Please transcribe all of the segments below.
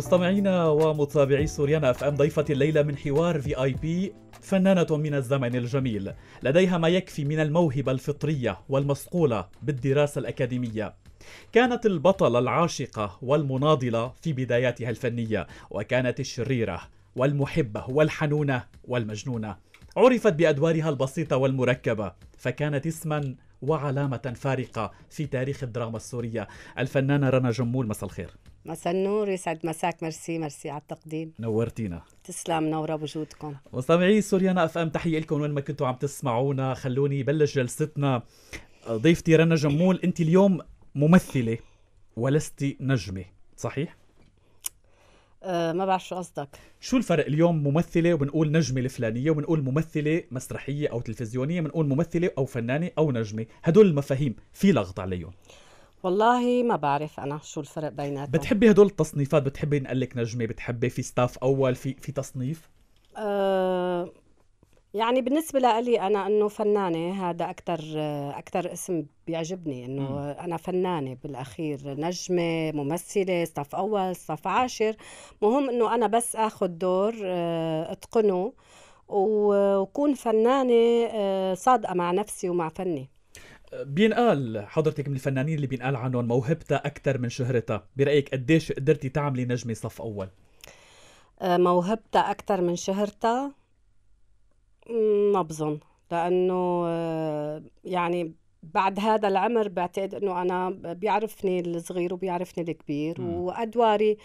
مستمعينا ومتابعي سوريانا اف ام ضيفة الليلة من حوار في اي بي فنانة من الزمن الجميل لديها ما يكفي من الموهبة الفطرية والمصقولة بالدراسة الأكاديمية كانت البطلة العاشقة والمناضلة في بداياتها الفنية وكانت الشريرة والمحبة والحنونة والمجنونة عرفت بأدوارها البسيطة والمركبة فكانت اسما وعلامة فارقة في تاريخ الدراما السورية الفنانة رنا جمول مساء الخير مساء النور يسعد مساك ميرسي ميرسي على التقديم نورتينا تسلم نوره بوجودكم مستمعي سوريانا اف ام تحيه لكم وين ما كنتوا عم تسمعونا خلوني بلش جلستنا ضيفتي رنا جمول انت اليوم ممثله ولست نجمه صحيح أه ما بعرف شو قصدك شو الفرق اليوم ممثلة وبنقول نجمة الفلانية وبنقول ممثلة مسرحية أو تلفزيونية بنقول ممثلة أو فنانة أو نجمة هدول المفاهيم في لغط عليهم والله ما بعرف انا شو الفرق بيناتهم بتحبي هدول التصنيفات بتحبي نقلك نجمه بتحبي في ستاف اول في في تصنيف أه يعني بالنسبة لي أنا إنه فنانة هذا أكثر أكثر اسم بيعجبني إنه أنا فنانة بالأخير نجمة ممثلة صف أول صف عاشر مهم إنه أنا بس آخذ دور أه، أتقنه وكون فنانة أه، صادقة مع نفسي ومع فني بينقال حضرتك من الفنانين اللي بينقال عنهم موهبتها أكثر من شهرتها برأيك قديش قدرتي تعملي نجمة صف أول؟ آه، موهبتها أكثر من شهرتها ما بظن لأنه آه، يعني بعد هذا العمر بعتقد انه انا بيعرفني الصغير وبيعرفني الكبير م. وادواري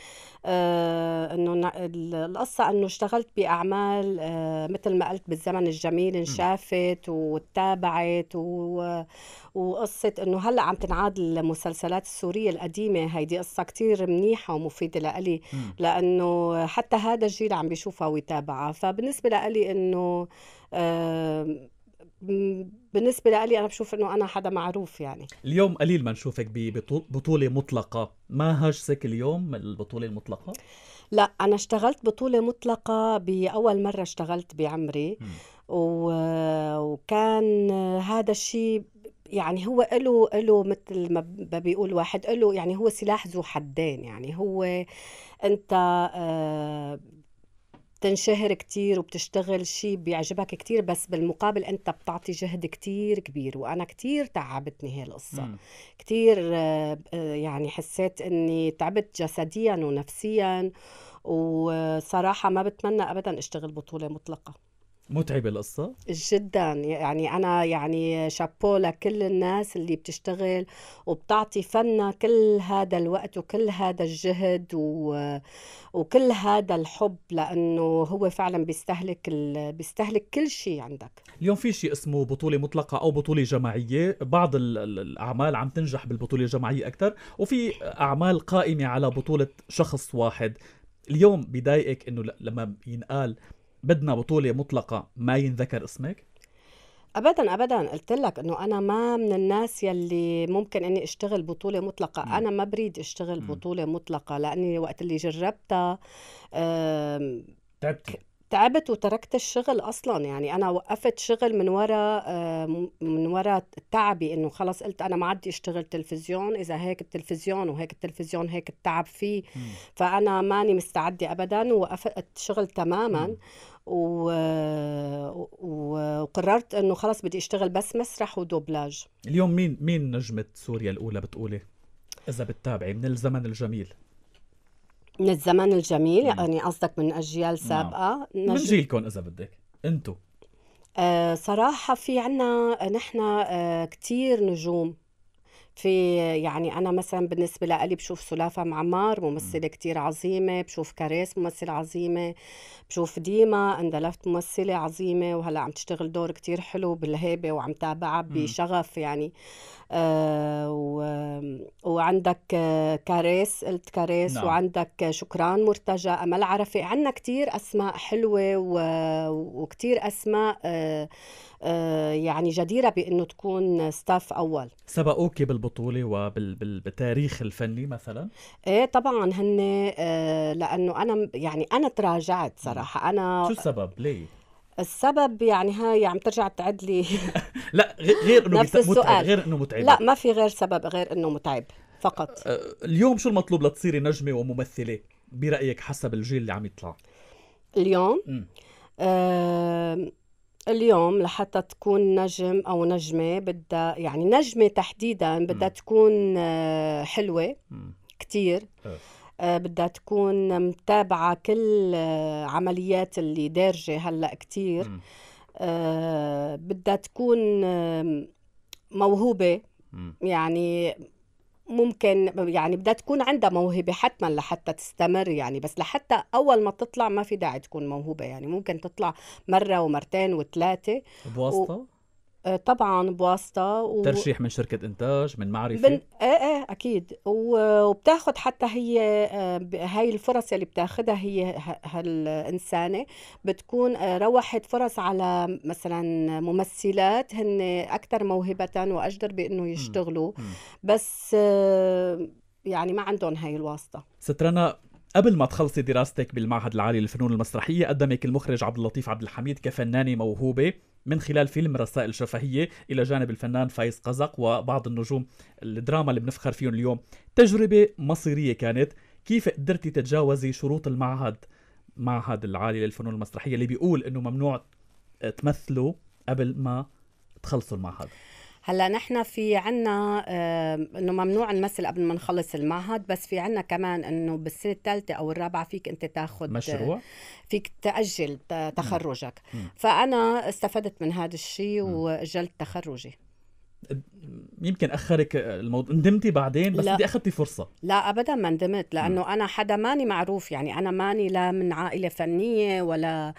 آه انه القصه انه اشتغلت باعمال آه مثل ما قلت بالزمن الجميل انشافت وتابعت وقصه انه هلا عم تنعاد المسلسلات السوريه القديمه هيدي قصه كتير منيحه ومفيده لإلي لانه حتى هذا الجيل عم بيشوفها ويتابعها فبالنسبه لإلي انه آه بالنسبه لي انا بشوف انه انا حدا معروف يعني اليوم قليل ما نشوفك ببطوله مطلقه ما هاجسك اليوم البطوله المطلقه لا انا اشتغلت بطوله مطلقه باول مره اشتغلت بعمري و... وكان هذا الشيء يعني هو له له مثل ما بيقول واحد له يعني هو سلاح ذو حدين يعني هو انت آه، بتنشهر كتير وبتشتغل شيء بيعجبك كتير بس بالمقابل انت بتعطي جهد كتير كبير وانا كتير تعبتني هي القصه مم. كتير آه، آه، يعني حسيت اني تعبت جسديا ونفسيا وصراحه ما بتمنى ابدا اشتغل بطوله مطلقه متعبة القصة؟ جدا يعني أنا يعني شابو لكل الناس اللي بتشتغل وبتعطي فنها كل هذا الوقت وكل هذا الجهد و... وكل هذا الحب لأنه هو فعلا بيستهلك ال... بيستهلك كل شيء عندك اليوم في شيء اسمه بطولة مطلقة أو بطولة جماعية بعض الأعمال عم تنجح بالبطولة الجماعية أكثر وفي أعمال قائمة على بطولة شخص واحد اليوم بضايقك انه لما ينقال بدنا بطولة مطلقة ما ينذكر اسمك؟ ابدا ابدا قلت لك انه انا ما من الناس يلي ممكن اني اشتغل بطوله مطلقه م. انا ما بريد اشتغل م. بطوله مطلقه لاني وقت اللي جربتها تعبتي تعبت وتركت الشغل اصلا يعني انا وقفت شغل من وراء آه، من وراء تعبي انه خلص قلت انا ما عدي اشتغل تلفزيون اذا هيك التلفزيون وهيك التلفزيون هيك التعب فيه م. فانا ماني مستعده ابدا ووقفت شغل تماما م. و... و... وقررت انه خلص بدي اشتغل بس مسرح ودوبلاج اليوم مين مين نجمه سوريا الاولى بتقولي اذا بتتابعي من الزمن الجميل من الزمن الجميل يعني قصدك من اجيال نعم. سابقه نعم. من جيلكم اذا بدك انتو آه صراحه في عنا نحن آه كتير نجوم في يعني انا مثلا بالنسبه لي بشوف سلافه معمار ممثله كتير عظيمه بشوف كاريس ممثله عظيمه بشوف ديما اندلفت ممثله عظيمه وهلا عم تشتغل دور كتير حلو بالهيبه وعم تابعها بشغف يعني آه و... وعندك كاريس قلت كاريس نعم. وعندك شكران مرتجى امل عرفي عندنا كتير اسماء حلوه و... وكتير اسماء آه آه، يعني جديره بانه تكون ستاف اول سبقوك بالبطوله وبالتاريخ الفني مثلا ايه طبعا هن آه، لانه انا يعني انا تراجعت صراحه انا شو السبب ليه السبب يعني هاي عم ترجع تعد لي لا غير انه نفس السؤال غير انه متعب لا ما في غير سبب غير انه متعب فقط آه، اليوم شو المطلوب لتصيري نجمه وممثله برايك حسب الجيل اللي عم يطلع اليوم آه اليوم لحتى تكون نجم او نجمه بدها يعني نجمه تحديدا بدها تكون آه، حلوه كثير آه، بدها تكون متابعه كل آه، عمليات اللي دارجه هلا كثير بدها تكون موهوبه يعني ممكن يعني بدها تكون عندها موهبة حتما لحتى تستمر يعني بس لحتى أول ما تطلع ما في داعي تكون موهوبة يعني ممكن تطلع مرة ومرتين وثلاثة بواسطة؟ و... طبعا بواسطه و... ترشيح من شركه انتاج من معرفه بن... ايه ايه اكيد وبتاخذ حتى هي آه، هاي الفرص اللي بتاخذها هي هالانسانه بتكون آه، روحت فرص على مثلا ممثلات هن اكثر موهبه واجدر بانه يشتغلوا م. م. بس آه، يعني ما عندهم هاي الواسطه سترنا قبل ما تخلصي دراستك بالمعهد العالي للفنون المسرحية قدمك المخرج عبد اللطيف عبد الحميد كفنانة موهوبة من خلال فيلم رسائل شفهية إلى جانب الفنان فايز قزق وبعض النجوم الدراما اللي بنفخر فيهم اليوم تجربة مصيرية كانت كيف قدرتي تتجاوزي شروط المعهد معهد العالي للفنون المسرحية اللي بيقول إنه ممنوع تمثلوا قبل ما تخلصوا المعهد هلا نحن في عنا آه، انه ممنوع نمثل قبل ما نخلص المعهد بس في عنا كمان انه بالسنه الثالثه او الرابعه فيك انت تاخذ مشروع فيك تاجل تخرجك مم. فانا استفدت من هذا الشيء واجلت تخرجي يمكن اخرك الموضوع ندمتي بعدين بس انت اخذتي فرصه لا ابدا ما ندمت لانه انا حدا ماني معروف يعني انا ماني لا من عائله فنيه ولا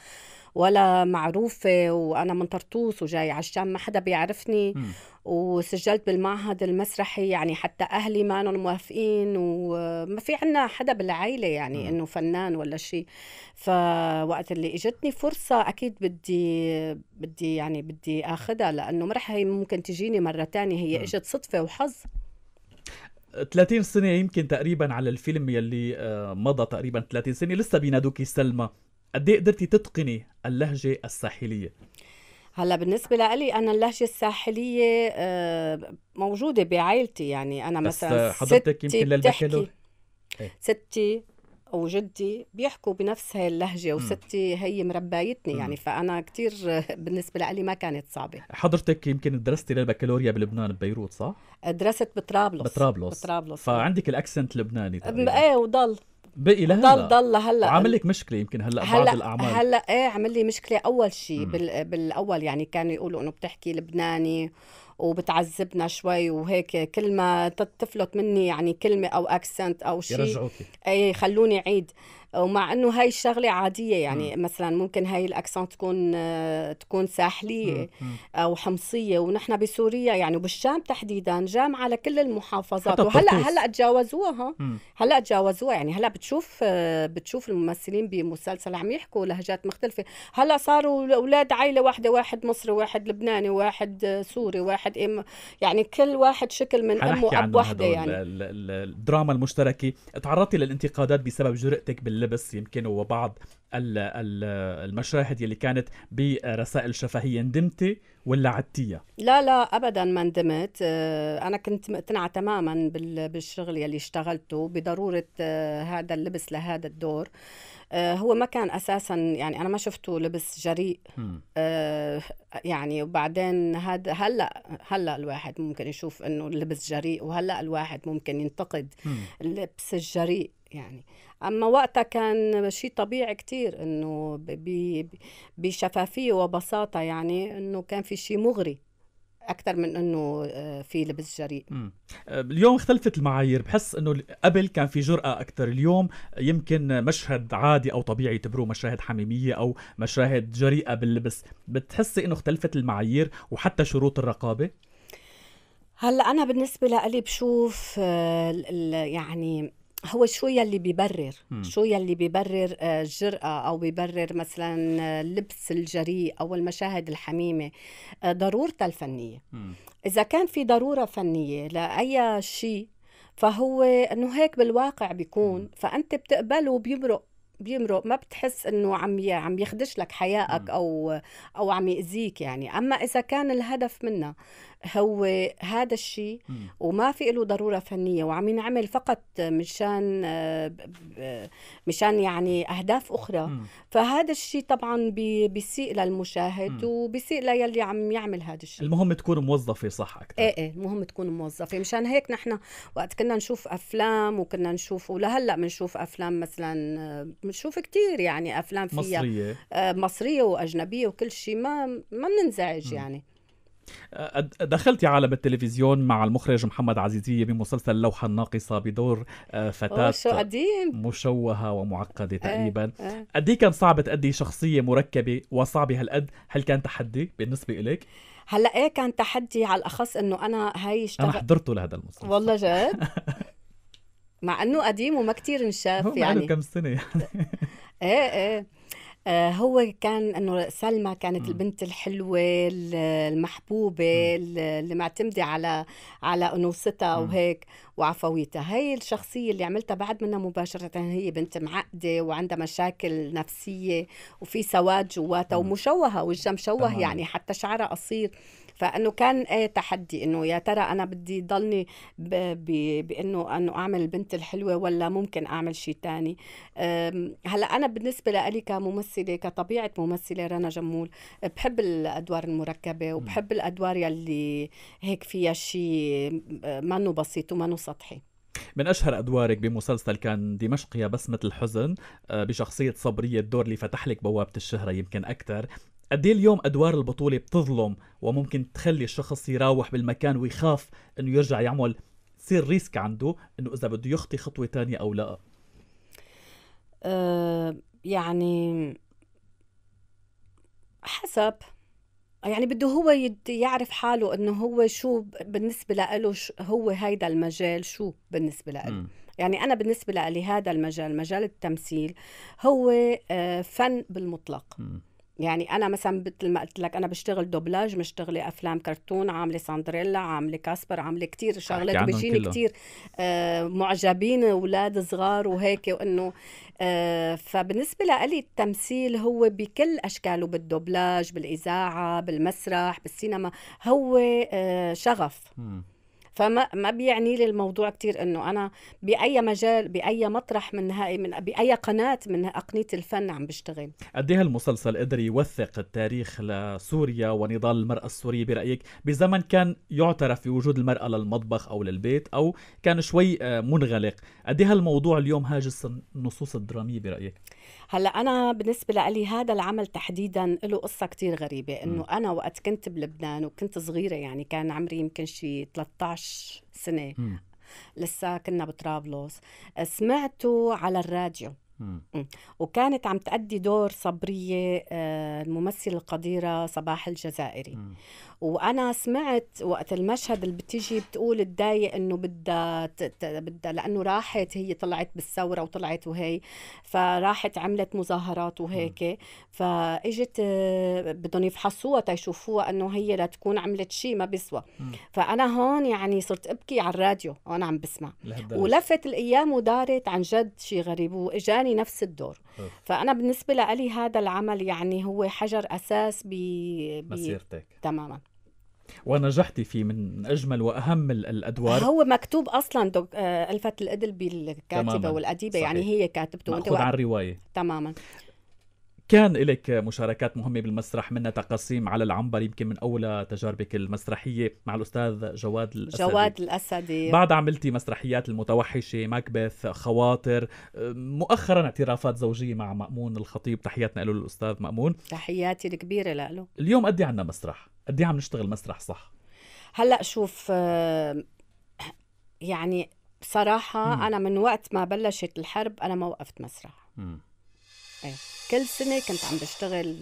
ولا معروفه وانا من طرطوس وجاي على الشام ما حدا بيعرفني مم. وسجلت بالمعهد المسرحي يعني حتى اهلي ما موافقين وما في عنا حدا بالعائله يعني انه فنان ولا شيء فوقت اللي اجتني فرصه اكيد بدي بدي يعني بدي اخذها لانه ما رح هي ممكن تجيني مره تانية هي اجت صدفه وحظ 30 سنة يمكن تقريبا على الفيلم يلي آه، مضى تقريبا 30 سنة لسه بينادوكي سلمى قد ايه قدرتي تتقني اللهجة الساحلية؟ هلا بالنسبة لإلي أنا اللهجة الساحلية آه، موجودة بعائلتي يعني أنا بس مثلا حضرتك يمكن للبكالور إيه. ستي وجدي بيحكوا بنفس هاي اللهجة وستي هي مربايتني م. يعني فأنا كتير بالنسبة لإلي ما كانت صعبة حضرتك يمكن درستي للبكالوريا بلبنان ببيروت صح؟ درست بطرابلس بطرابلس بطرابلس فعندك الأكسنت اللبناني ايه وضل بقي لهلا ضل ضل لهلا عامل لك مشكله يمكن هلا هل... بعض الاعمال هلا ايه عمل لي مشكله اول شيء بال... بالاول يعني كانوا يقولوا انه بتحكي لبناني وبتعذبنا شوي وهيك كل ما تفلت مني يعني كلمه او اكسنت او شيء يرجعوكي اي خلوني عيد ومع انه هاي الشغله عاديه يعني م. مثلا ممكن هاي الاكسنت تكون آه، تكون ساحليه م. او حمصيه ونحن بسوريا يعني وبالشام تحديدا جامعه لكل المحافظات وهلا هلا تجاوزوها هلا تجاوزوها يعني هلا بتشوف آه، بتشوف الممثلين بمسلسل عم يحكوا لهجات مختلفه هلا صاروا اولاد عائله واحده واحد مصري واحد لبناني واحد آه، سوري واحد إم يعني كل واحد شكل من ام واب وحده يعني الدراما المشتركه تعرضتي للانتقادات بسبب جرأتك بال بس يمكن وبعض المشاهد يلي كانت برسائل شفهيه ندمتي ولا عدتية؟ لا لا ابدا ما ندمت آه، انا كنت مقتنعه تماما بالشغل يلي اشتغلته بضروره آه، هذا اللبس لهذا الدور آه، هو ما كان اساسا يعني انا ما شفته لبس جريء آه يعني وبعدين هذا هلا هلا الواحد ممكن يشوف انه اللبس جريء وهلا الواحد ممكن ينتقد اللبس الجريء يعني اما وقتها كان شيء طبيعي كتير انه بشفافيه وبساطه يعني انه كان في شيء مغري اكثر من انه آه، في لبس جريء آه، اليوم اختلفت المعايير بحس انه قبل كان في جرأة اكثر اليوم يمكن مشهد عادي او طبيعي يعتبروه مشاهد حميمية او مشاهد جريئة باللبس بتحسي انه اختلفت المعايير وحتى شروط الرقابة هلا انا بالنسبه لي بشوف آه، يعني هو شو يلي بيبرر مم. شو يلي بيبرر الجرأة آه، أو بيبرر مثلا اللبس آه، الجريء أو المشاهد الحميمة آه، ضرورة الفنية مم. إذا كان في ضرورة فنية لأي شيء فهو انه هيك بالواقع بيكون فانت بتقبله وبيمرق بيمرق ما بتحس انه عم عم يخدش لك حيائك او او عم يأذيك يعني اما اذا كان الهدف منها هو هذا الشيء وما في له ضروره فنيه وعم ينعمل فقط مشان آه، مشان يعني اهداف اخرى م. فهذا الشيء طبعا بيسيء للمشاهد وبيسيء للي عم يعمل هذا الشيء المهم تكون موظفه صح اكثر ايه ايه المهم تكون موظفه مشان هيك نحن وقت كنا نشوف افلام وكنا نشوف ولهلا بنشوف افلام مثلا آه، بنشوف كثير يعني افلام فيها مصريه آه، مصريه واجنبيه وكل شيء ما ما بننزعج يعني دخلت عالم التلفزيون مع المخرج محمد عزيزية بمسلسل لوحة الناقصة بدور آه، فتاة شو قديم. مشوهة ومعقدة آه، تقريبا آه. قد إيه كان صعب تأدي شخصية مركبة وصعبة هالقد هل كان تحدي بالنسبة إليك؟ هلا ايه كان تحدي على الاخص انه انا هاي اشتغل انا حضرته لهذا المسلسل والله جد مع انه قديم وما كتير انشاف يعني كم سنه يعني ايه ايه آه، هو كان انه سلمى كانت البنت الحلوه المحبوبه اللي معتمده على على انوثتها وهيك وعفويتها هي الشخصيه اللي عملتها بعد منها مباشره هي بنت معقده وعندها مشاكل نفسيه وفي سواد جواتها ومشوهه وجهها مشوه يعني حتى شعرها قصير فانه كان ايه تحدي انه يا ترى انا بدي ضلني بانه انه اعمل البنت الحلوه ولا ممكن اعمل شيء ثاني هلا انا بالنسبه لي كممثله كطبيعه ممثله رنا جمول بحب الادوار المركبه وبحب الادوار يلي هيك فيها شيء منه بسيط ومنه سطحي من اشهر ادوارك بمسلسل كان دمشق يا بسمه الحزن آه، بشخصيه صبريه الدور اللي فتح لك بوابه الشهره يمكن اكثر قد إيه اليوم ادوار البطوله بتظلم وممكن تخلي الشخص يراوح بالمكان ويخاف انه يرجع يعمل تصير ريسك عنده انه اذا بده يخطي خطوه تانية او لا أه يعني حسب يعني بده هو يعرف حاله انه هو شو بالنسبه له هو هيدا المجال شو بالنسبه له يعني انا بالنسبه لي هذا المجال مجال التمثيل هو أه، فن بالمطلق م. يعني انا مثلا مثل ما قلت لك انا بشتغل دوبلاج مشتغله افلام كرتون عامله سندريلا عامله كاسبر عامله كتير شغلات بيجيني كتير آه معجبين اولاد صغار وهيك وانه آه فبالنسبه لي التمثيل هو بكل اشكاله بالدوبلاج بالاذاعه بالمسرح بالسينما هو آه شغف مم. فما ما بيعني لي الموضوع كثير انه انا باي مجال باي مطرح من هاي من باي قناه من اقنيه الفن عم بشتغل قد ايه المسلسل قدر يوثق التاريخ لسوريا ونضال المراه السوريه برايك بزمن كان يعترف بوجود المراه للمطبخ او للبيت او كان شوي آه، منغلق قد ايه هالموضوع اليوم هاجس النصوص الدراميه برايك هلا انا بالنسبه لي هذا العمل تحديدا له قصه كتير غريبه انه انا وقت كنت بلبنان وكنت صغيره يعني كان عمري يمكن شي 13 سنه لسا لسه كنا بطرابلس سمعته على الراديو وكانت عم تأدي دور صبرية آه، الممثلة القديرة صباح الجزائري وانا سمعت وقت المشهد اللي بتيجي بتقول تضايق انه بدها بدها لانه راحت هي طلعت بالثوره وطلعت وهي فراحت عملت مظاهرات وهيك فاجت آه، بدهم يفحصوها تيشوفوها انه هي لتكون عملت شيء ما بيسوى فانا هون يعني صرت ابكي على الراديو وانا عم بسمع ولفت الايام ودارت عن جد شيء غريب واجاني نفس الدور فانا بالنسبه لي هذا العمل يعني هو حجر اساس ب مسيرتك تماما ونجحتي فيه من اجمل واهم الادوار هو مكتوب اصلا دوك آه، الفت الادلبي الكاتبه والاديبه يعني هي كاتبته وانت عن الروايه تماما كان لك مشاركات مهمه بالمسرح منها تقاسيم على العنبر يمكن من اولى تجاربك المسرحيه مع الاستاذ جواد الاسدي جواد الاسدي بعد عملتي مسرحيات المتوحشه ماكبث خواطر آه، مؤخرا اعترافات زوجيه مع مامون الخطيب تحياتنا له الاستاذ مامون تحياتي الكبيره له اليوم قد عندنا مسرح قد ايه عم نشتغل مسرح صح هلا شوف آه، يعني بصراحه مم. انا من وقت ما بلشت الحرب انا ما وقفت مسرح مم. ايه كل سنة كنت عم بشتغل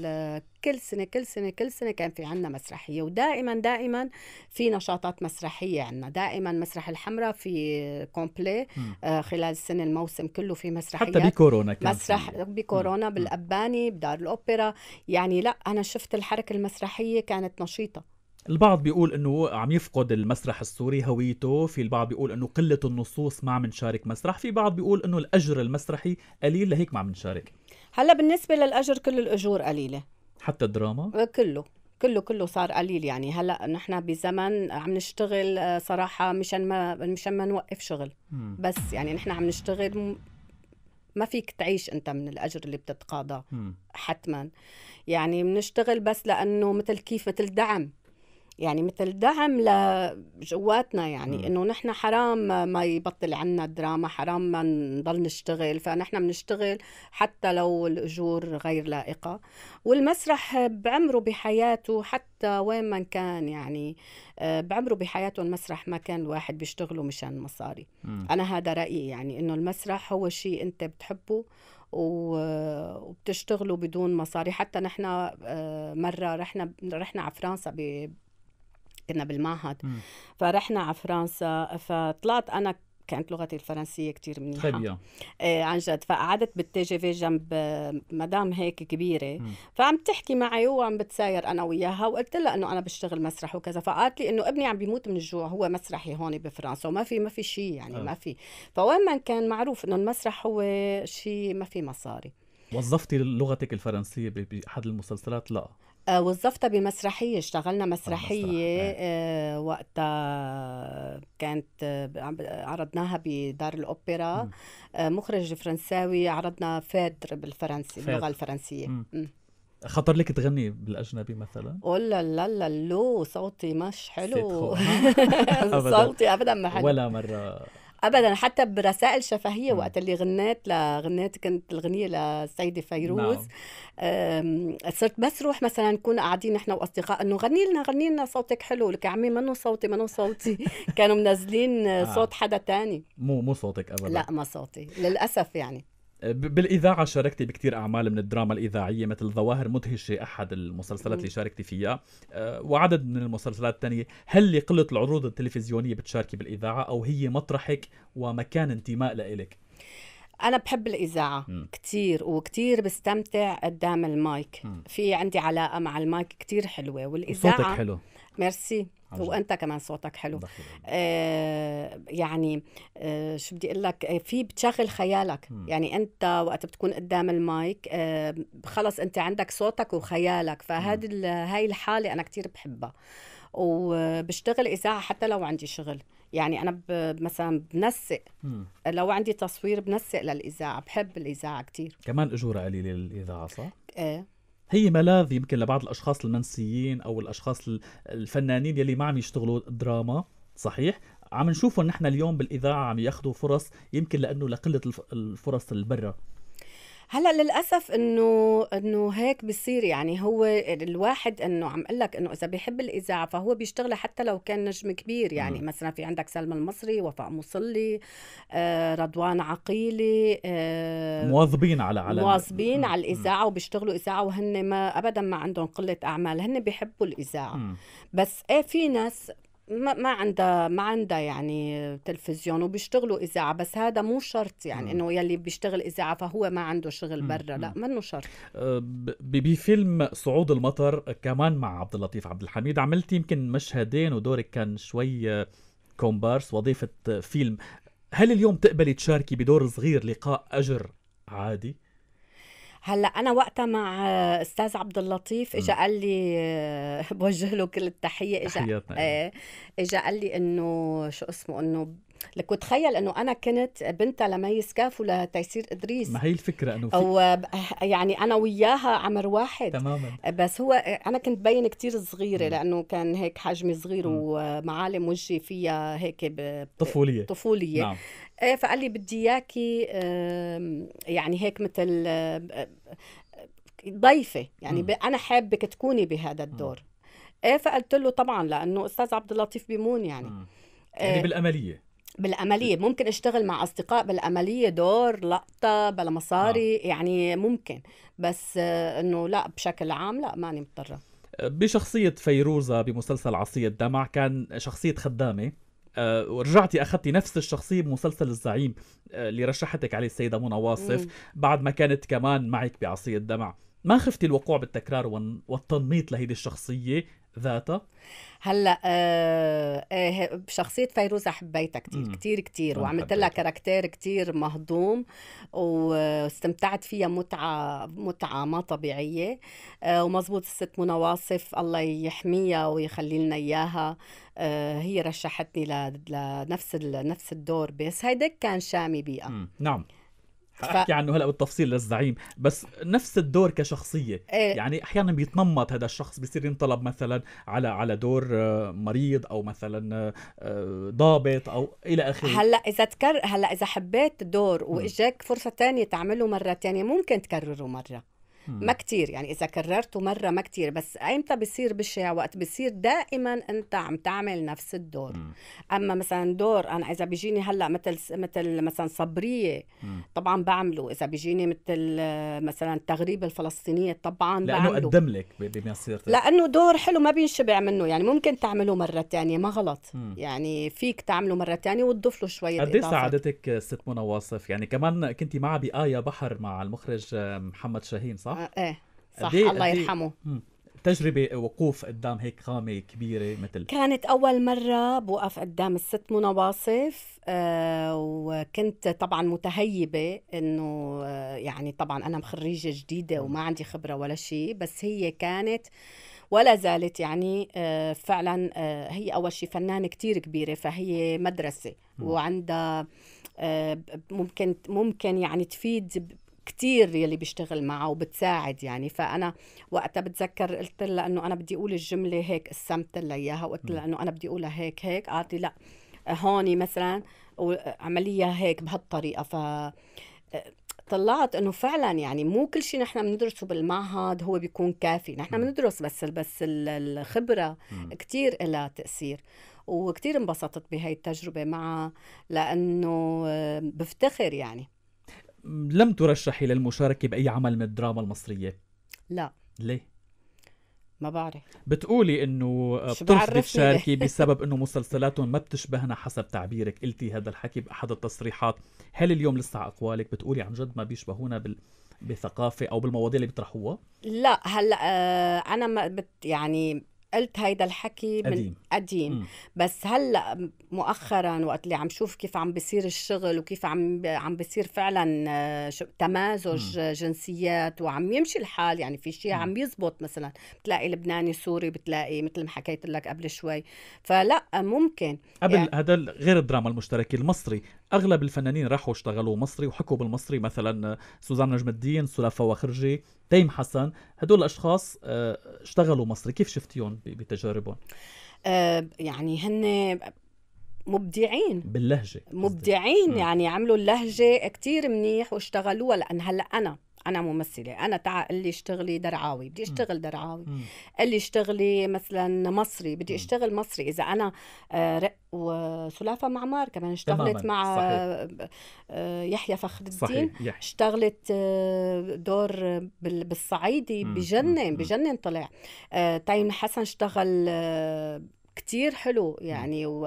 كل سنة كل سنة كل سنة كان في عنا مسرحية ودائما دائما في نشاطات مسرحية عنا دائما مسرح الحمراء في كومبلي آه، خلال السنة الموسم كله في مسرحيات حتى بكورونا كان مسرح بكورونا بالأباني بدار الأوبرا يعني لا أنا شفت الحركة المسرحية كانت نشيطة البعض بيقول انه عم يفقد المسرح السوري هويته، في البعض بيقول انه قلة النصوص ما عم نشارك مسرح، في بعض بيقول انه الاجر المسرحي قليل لهيك ما عم نشارك. هلا بالنسبة للاجر كل الاجور قليلة. حتى الدراما؟ آه، كله. كله كله صار قليل يعني هلا نحن بزمن عم نشتغل آه، صراحه مشان ما مشان ما نوقف شغل م. بس يعني نحن عم نشتغل ما فيك تعيش انت من الاجر اللي بتتقاضاه حتما يعني بنشتغل بس لانه مثل كيف مثل دعم يعني مثل دعم لجواتنا يعني انه نحن حرام ما يبطل عنا الدراما حرام ما نضل نشتغل فنحن بنشتغل حتى لو الاجور غير لائقه والمسرح بعمره بحياته حتى وين ما كان يعني آه، بعمره بحياته المسرح ما كان الواحد بيشتغله مشان مصاري انا هذا رايي يعني انه المسرح هو شيء انت بتحبه وبتشتغلوا بدون مصاري حتى نحن آه، مره رحنا رحنا على فرنسا كنا بالمعهد فرحنا على فرنسا فطلعت انا كانت لغتي الفرنسيه كتير منيحه طيب، إيه عن جد فقعدت بالتي جي في جنب آه، مدام هيك كبيره مم. فعم تحكي معي وعم بتساير انا وياها وقلت لها انه انا بشتغل مسرح وكذا فقالت لي انه ابني عم بيموت من الجوع هو مسرحي هون بفرنسا وما في ما في شيء يعني أه. ما في فوين ما كان معروف انه المسرح هو شيء ما في مصاري وظفتي لغتك الفرنسيه باحد المسلسلات لا آه، وظفتها بمسرحيه اشتغلنا آه، مسرحيه آه, آه، وقتها كانت عرضناها بدار الاوبرا آه مخرج فرنساوي عرضنا فادر بالفرنسي باللغه الفرنسيه م. م. خطر لك تغني بالاجنبي مثلا؟ ولا لا لا لو صوتي مش حلو أبداً. صوتي ابدا ما حلو ولا مره ابدا حتى برسائل شفهيه مم. وقت اللي غنيت لغنيت كنت الغنيه للسيده فيروز نعم. صرت بس روح مثلا نكون قاعدين نحن واصدقاء انه غني لنا غني لنا صوتك حلو لك عمي منو صوتي منو صوتي كانوا منزلين آه. صوت حدا تاني مو مو صوتك ابدا لا ما صوتي للاسف يعني بالاذاعه شاركتي بكثير اعمال من الدراما الاذاعيه مثل ظواهر مدهشه احد المسلسلات اللي شاركتي فيها آه، وعدد من المسلسلات الثانيه هل لقله العروض التلفزيونيه بتشاركي بالاذاعه او هي مطرحك ومكان انتماء لإلك؟ أنا بحب الإذاعة م. كتير وكتير بستمتع قدام المايك م. في عندي علاقة مع المايك كتير حلوة والإذاعة صوتك حلو ميرسي وانت كمان صوتك حلو آه يعني آه شو بدي اقول لك آه، في بتشغل خيالك م. يعني انت وقت بتكون قدام المايك آه خلص انت عندك صوتك وخيالك فهذه هاي الحاله انا كثير بحبها وبشتغل اذاعه حتى لو عندي شغل يعني انا مثلا بنسق م. لو عندي تصوير بنسق للاذاعه بحب الاذاعه كثير كمان اجوره قليله للاذاعه صح ايه هي ملاذ يمكن لبعض الاشخاص المنسيين او الاشخاص الفنانين يلي ما عم يشتغلوا دراما صحيح عم نشوفهم نحن اليوم بالاذاعه عم ياخذوا فرص يمكن لانه لقله الفرص اللي برا هلا للاسف انه انه هيك بصير يعني هو الواحد انه عم اقول لك انه اذا بيحب الاذاعه فهو بيشتغل حتى لو كان نجم كبير يعني م. مثلا في عندك سلمى المصري وفاء مصلي آه رضوان عقيلي آه مواظبين على على مواظبين على الاذاعه وبيشتغلوا اذاعه وهن ما ابدا ما عندهم قله اعمال هن بيحبوا الاذاعه م. بس ايه في ناس ما ما عندها ما عندها يعني تلفزيون وبيشتغلوا اذاعه بس هذا مو شرط يعني انه يلي بيشتغل اذاعه فهو ما عنده شغل برا لا منه شرط أه، بفيلم صعود المطر كمان مع عبد اللطيف عبد الحميد عملتي يمكن مشهدين ودورك كان شوي كومبارس وظيفه فيلم هل اليوم تقبلي تشاركي بدور صغير لقاء اجر عادي هلا انا وقتها مع استاذ عبد اللطيف اجى قال لي بوجه له كل التحيه اجى آه، اجى قال لي انه شو اسمه انه لك وتخيل انه انا كنت بنتها لميس كاف ولتيسير ادريس ما هي الفكره انه في... أو يعني انا وياها عمر واحد تماما بس هو انا كنت بين كتير صغيره م. لانه كان هيك حجمي صغير م. ومعالم وجهي فيها هيك ب... طفوليه طفوليه نعم. إيه، فقال لي بدي اياكي يعني هيك مثل ضيفه يعني م. انا حابك تكوني بهذا الدور م. ايه فقلت له طبعا لانه استاذ عبد اللطيف بيمون يعني م. يعني إيه. بالامليه بالأملية ممكن أشتغل مع أصدقاء بالأملية دور لقطة بلا مصاري آه. يعني ممكن بس آه، إنه لا بشكل عام لا ماني مضطرة بشخصية فيروزة بمسلسل عصية الدمع كان شخصية خدامة أه ورجعتي اخذتي نفس الشخصيه بمسلسل الزعيم آه، اللي رشحتك عليه السيده منى واصف بعد ما كانت كمان معك بعصيه الدمع ما خفتي الوقوع بالتكرار والتنميط لهيدي الشخصيه ذاتا هلا آه, آه، بشخصيه شخصية فيروز حبيتها كثير كثير كثير وعملت لها كاركتير كثير مهضوم واستمتعت فيها متعة متعة ما طبيعية آه ومزبوط الست منى واصف الله يحميها ويخلي لنا اياها آه هي رشحتني لنفس نفس الدور بس هيدا كان شامي بيئة مم. نعم حاحكي ف... عنه هلا بالتفصيل للزعيم بس نفس الدور كشخصيه إيه... يعني احيانا بيتنمط هذا الشخص بيصير ينطلب مثلا على على دور آه، مريض او مثلا آه، ضابط او الى اخره هلا اذا تكر هلا اذا حبيت دور واجاك فرصه تانية تعمله مره تانية ممكن تكرره مره ما كتير يعني اذا كررته مره ما كتير بس ايمتى بصير بشع وقت بصير دائما انت عم تعمل نفس الدور مم. اما مثلا دور انا اذا بيجيني هلا مثل مثل مثلا صبريه مم. طبعا بعمله اذا بيجيني مثل مثلا تغريب الفلسطينيه طبعا لانه بعمله. قدم لك بمسيرتك لانه دور حلو ما بينشبع منه يعني ممكن تعمله مره تانية ما غلط مم. يعني فيك تعمله مره تانية وتضيف له شويه قد ساعدتك ست منى واصف يعني كمان كنت معها بآية بحر مع المخرج محمد شاهين صح صح؟ آه، ايه صح أدي الله أدي يرحمه تجربة وقوف قدام هيك خامة كبيرة مثل كانت أول مرة بوقف قدام الست منى واصف آه وكنت طبعا متهيبة إنه آه، يعني طبعا أنا مخريجة جديدة وما عندي خبرة ولا شيء بس هي كانت ولا زالت يعني آه فعلا آه هي أول شيء فنانة كتير كبيرة فهي مدرسة وعندها آه، ممكن ممكن يعني تفيد كتير يلي بيشتغل معه وبتساعد يعني فانا وقتها بتذكر قلت لها انه انا بدي اقول الجمله هيك قسمت لها اياها وقلت لها انه انا بدي اقولها هيك هيك قالت لي لا هون مثلا وعمليه هيك بهالطريقه ف آه، طلعت انه فعلا يعني مو كل شيء نحن بندرسه بالمعهد هو بيكون كافي نحن بندرس بس بس الخبره كثير لها تاثير وكثير انبسطت بهي التجربه معها لانه آه، بفتخر يعني لم ترشحي للمشاركة بأي عمل من الدراما المصرية لا ليه؟ ما بعرف بتقولي انه آه، بترفضي تشاركي بسبب انه مسلسلاتهم ما بتشبهنا حسب تعبيرك قلتي هذا الحكي باحد التصريحات هل اليوم لسه اقوالك بتقولي عن جد ما بيشبهونا بال بثقافه او بالمواضيع اللي بيطرحوها لا هلا آه انا ما بت يعني قلت هيدا الحكي من قديم, قديم. م. بس هلا مؤخرا وقت اللي عم شوف كيف عم بيصير الشغل وكيف عم عم بيصير فعلا آه، تمازج م. آه، جنسيات وعم يمشي الحال يعني في شيء عم يزبط مثلا بتلاقي لبناني سوري بتلاقي مثل ما حكيت لك قبل شوي فلا ممكن قبل يعني هذا غير الدراما المشتركه المصري اغلب الفنانين راحوا اشتغلوا مصري وحكوا بالمصري مثلا آه، سوزان نجم الدين سلافة وخرجي تيم حسن هدول الاشخاص آه، اشتغلوا مصري كيف شفتيهم بتجاربهم آه، يعني هن مبدعين باللهجه مبدعين يعني عملوا اللهجه كتير منيح واشتغلوها لان هلا انا انا ممثله انا تع... قال لي اشتغلي درعاوي بدي اشتغل درعاوي قال لي اشتغلي مثلا مصري بدي اشتغل مصري اذا انا آه، رق وسلافه معمار كمان اشتغلت مع صحيح. آه، يحيى فخر الدين صحيح. اشتغلت آه، دور بالصعيدي بجنن بجنن طلع تايم حسن اشتغل كتير حلو يعني و...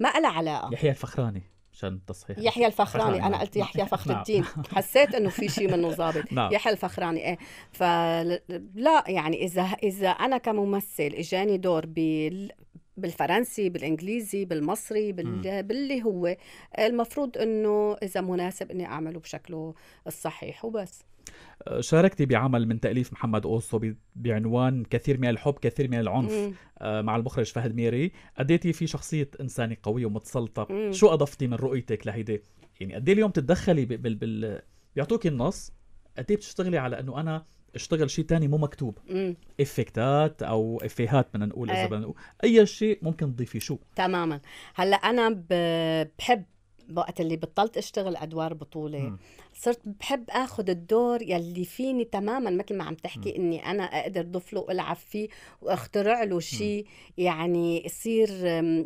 ما لها علاقه يحيى الفخراني عشان التصحيح يحيى الفخراني انا قلت يحيى فخر نعم. الدين حسيت انه في شيء منه ظابط نعم. يحيى الفخراني ايه فلا يعني اذا اذا انا كممثل اجاني دور بال بالفرنسي بالانجليزي بالمصري بال... باللي هو المفروض انه اذا مناسب اني اعمله بشكله الصحيح وبس آه، شاركت بعمل من تأليف محمد أوسو بعنوان كثير من الحب كثير من العنف آه، مع المخرج فهد ميري أديتي في شخصية إنسانة قوية ومتسلطة مم. شو أضفتي من رؤيتك لهيدي يعني قد إيه اليوم تتدخلي بال... بال... بيعطوكي النص قد إيه بتشتغلي على أنه أنا اشتغل شيء تاني مو مكتوب مم. افكتات او افيهات بدنا نقول اذا إيه. بدنا نقول اي شيء ممكن تضيفي شو تماما هلا انا بحب وقت اللي بطلت اشتغل ادوار بطوله م. صرت بحب اخذ الدور يلي فيني تماما مثل ما عم تحكي م. اني انا اقدر ضف له العب فيه واخترع له شيء يعني يصير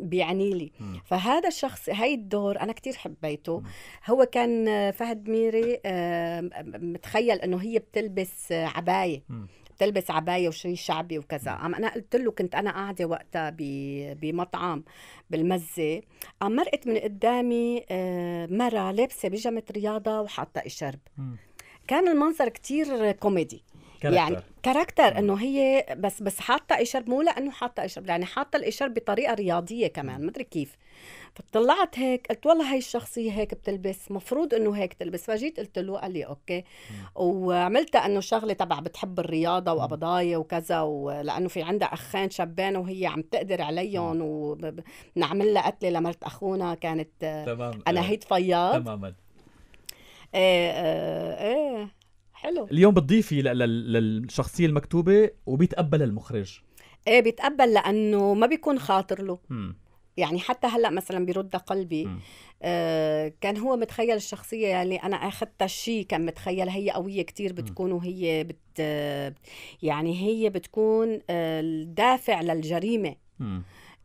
بيعني لي م. فهذا الشخص هاي الدور انا كثير حبيته هو كان آه، فهد ميري متخيل انه هي بتلبس آه، عبايه بتلبس عبايه وشي شعبي وكذا عم انا قلت له كنت انا قاعده وقتها بمطعم بالمزه عم مرقت من قدامي آه، مره لابسه بيجامه رياضه وحاطه اشرب كان المنظر كتير كوميدي كاركتر. يعني كاركتر انه هي بس بس حاطه اشرب مو لانه حاطه اشرب يعني حاطه الاشرب بطريقه رياضيه كمان مدري كيف فطلعت هيك قلت والله هاي الشخصية هيك بتلبس مفروض انه هيك تلبس فجيت قلت له قال لي اوكي وعملتها انه شغلة تبع بتحب الرياضة وقبضاية وكذا ولانه في عندها اخين شابين وهي عم تقدر عليهم ونعمل لها قتلة لمرت اخونا كانت تمام انا آه. هيت فياض تماما ايه ايه حلو اليوم بتضيفي للشخصية المكتوبة وبيتقبل المخرج ايه بيتقبل لانه ما بيكون خاطر له م. يعني حتى هلا مثلا برد قلبي آه كان هو متخيل الشخصيه يعني انا اخذت شيء كان متخيل هي قويه كتير بتكون وهي بت يعني هي بتكون آه، الدافع للجريمه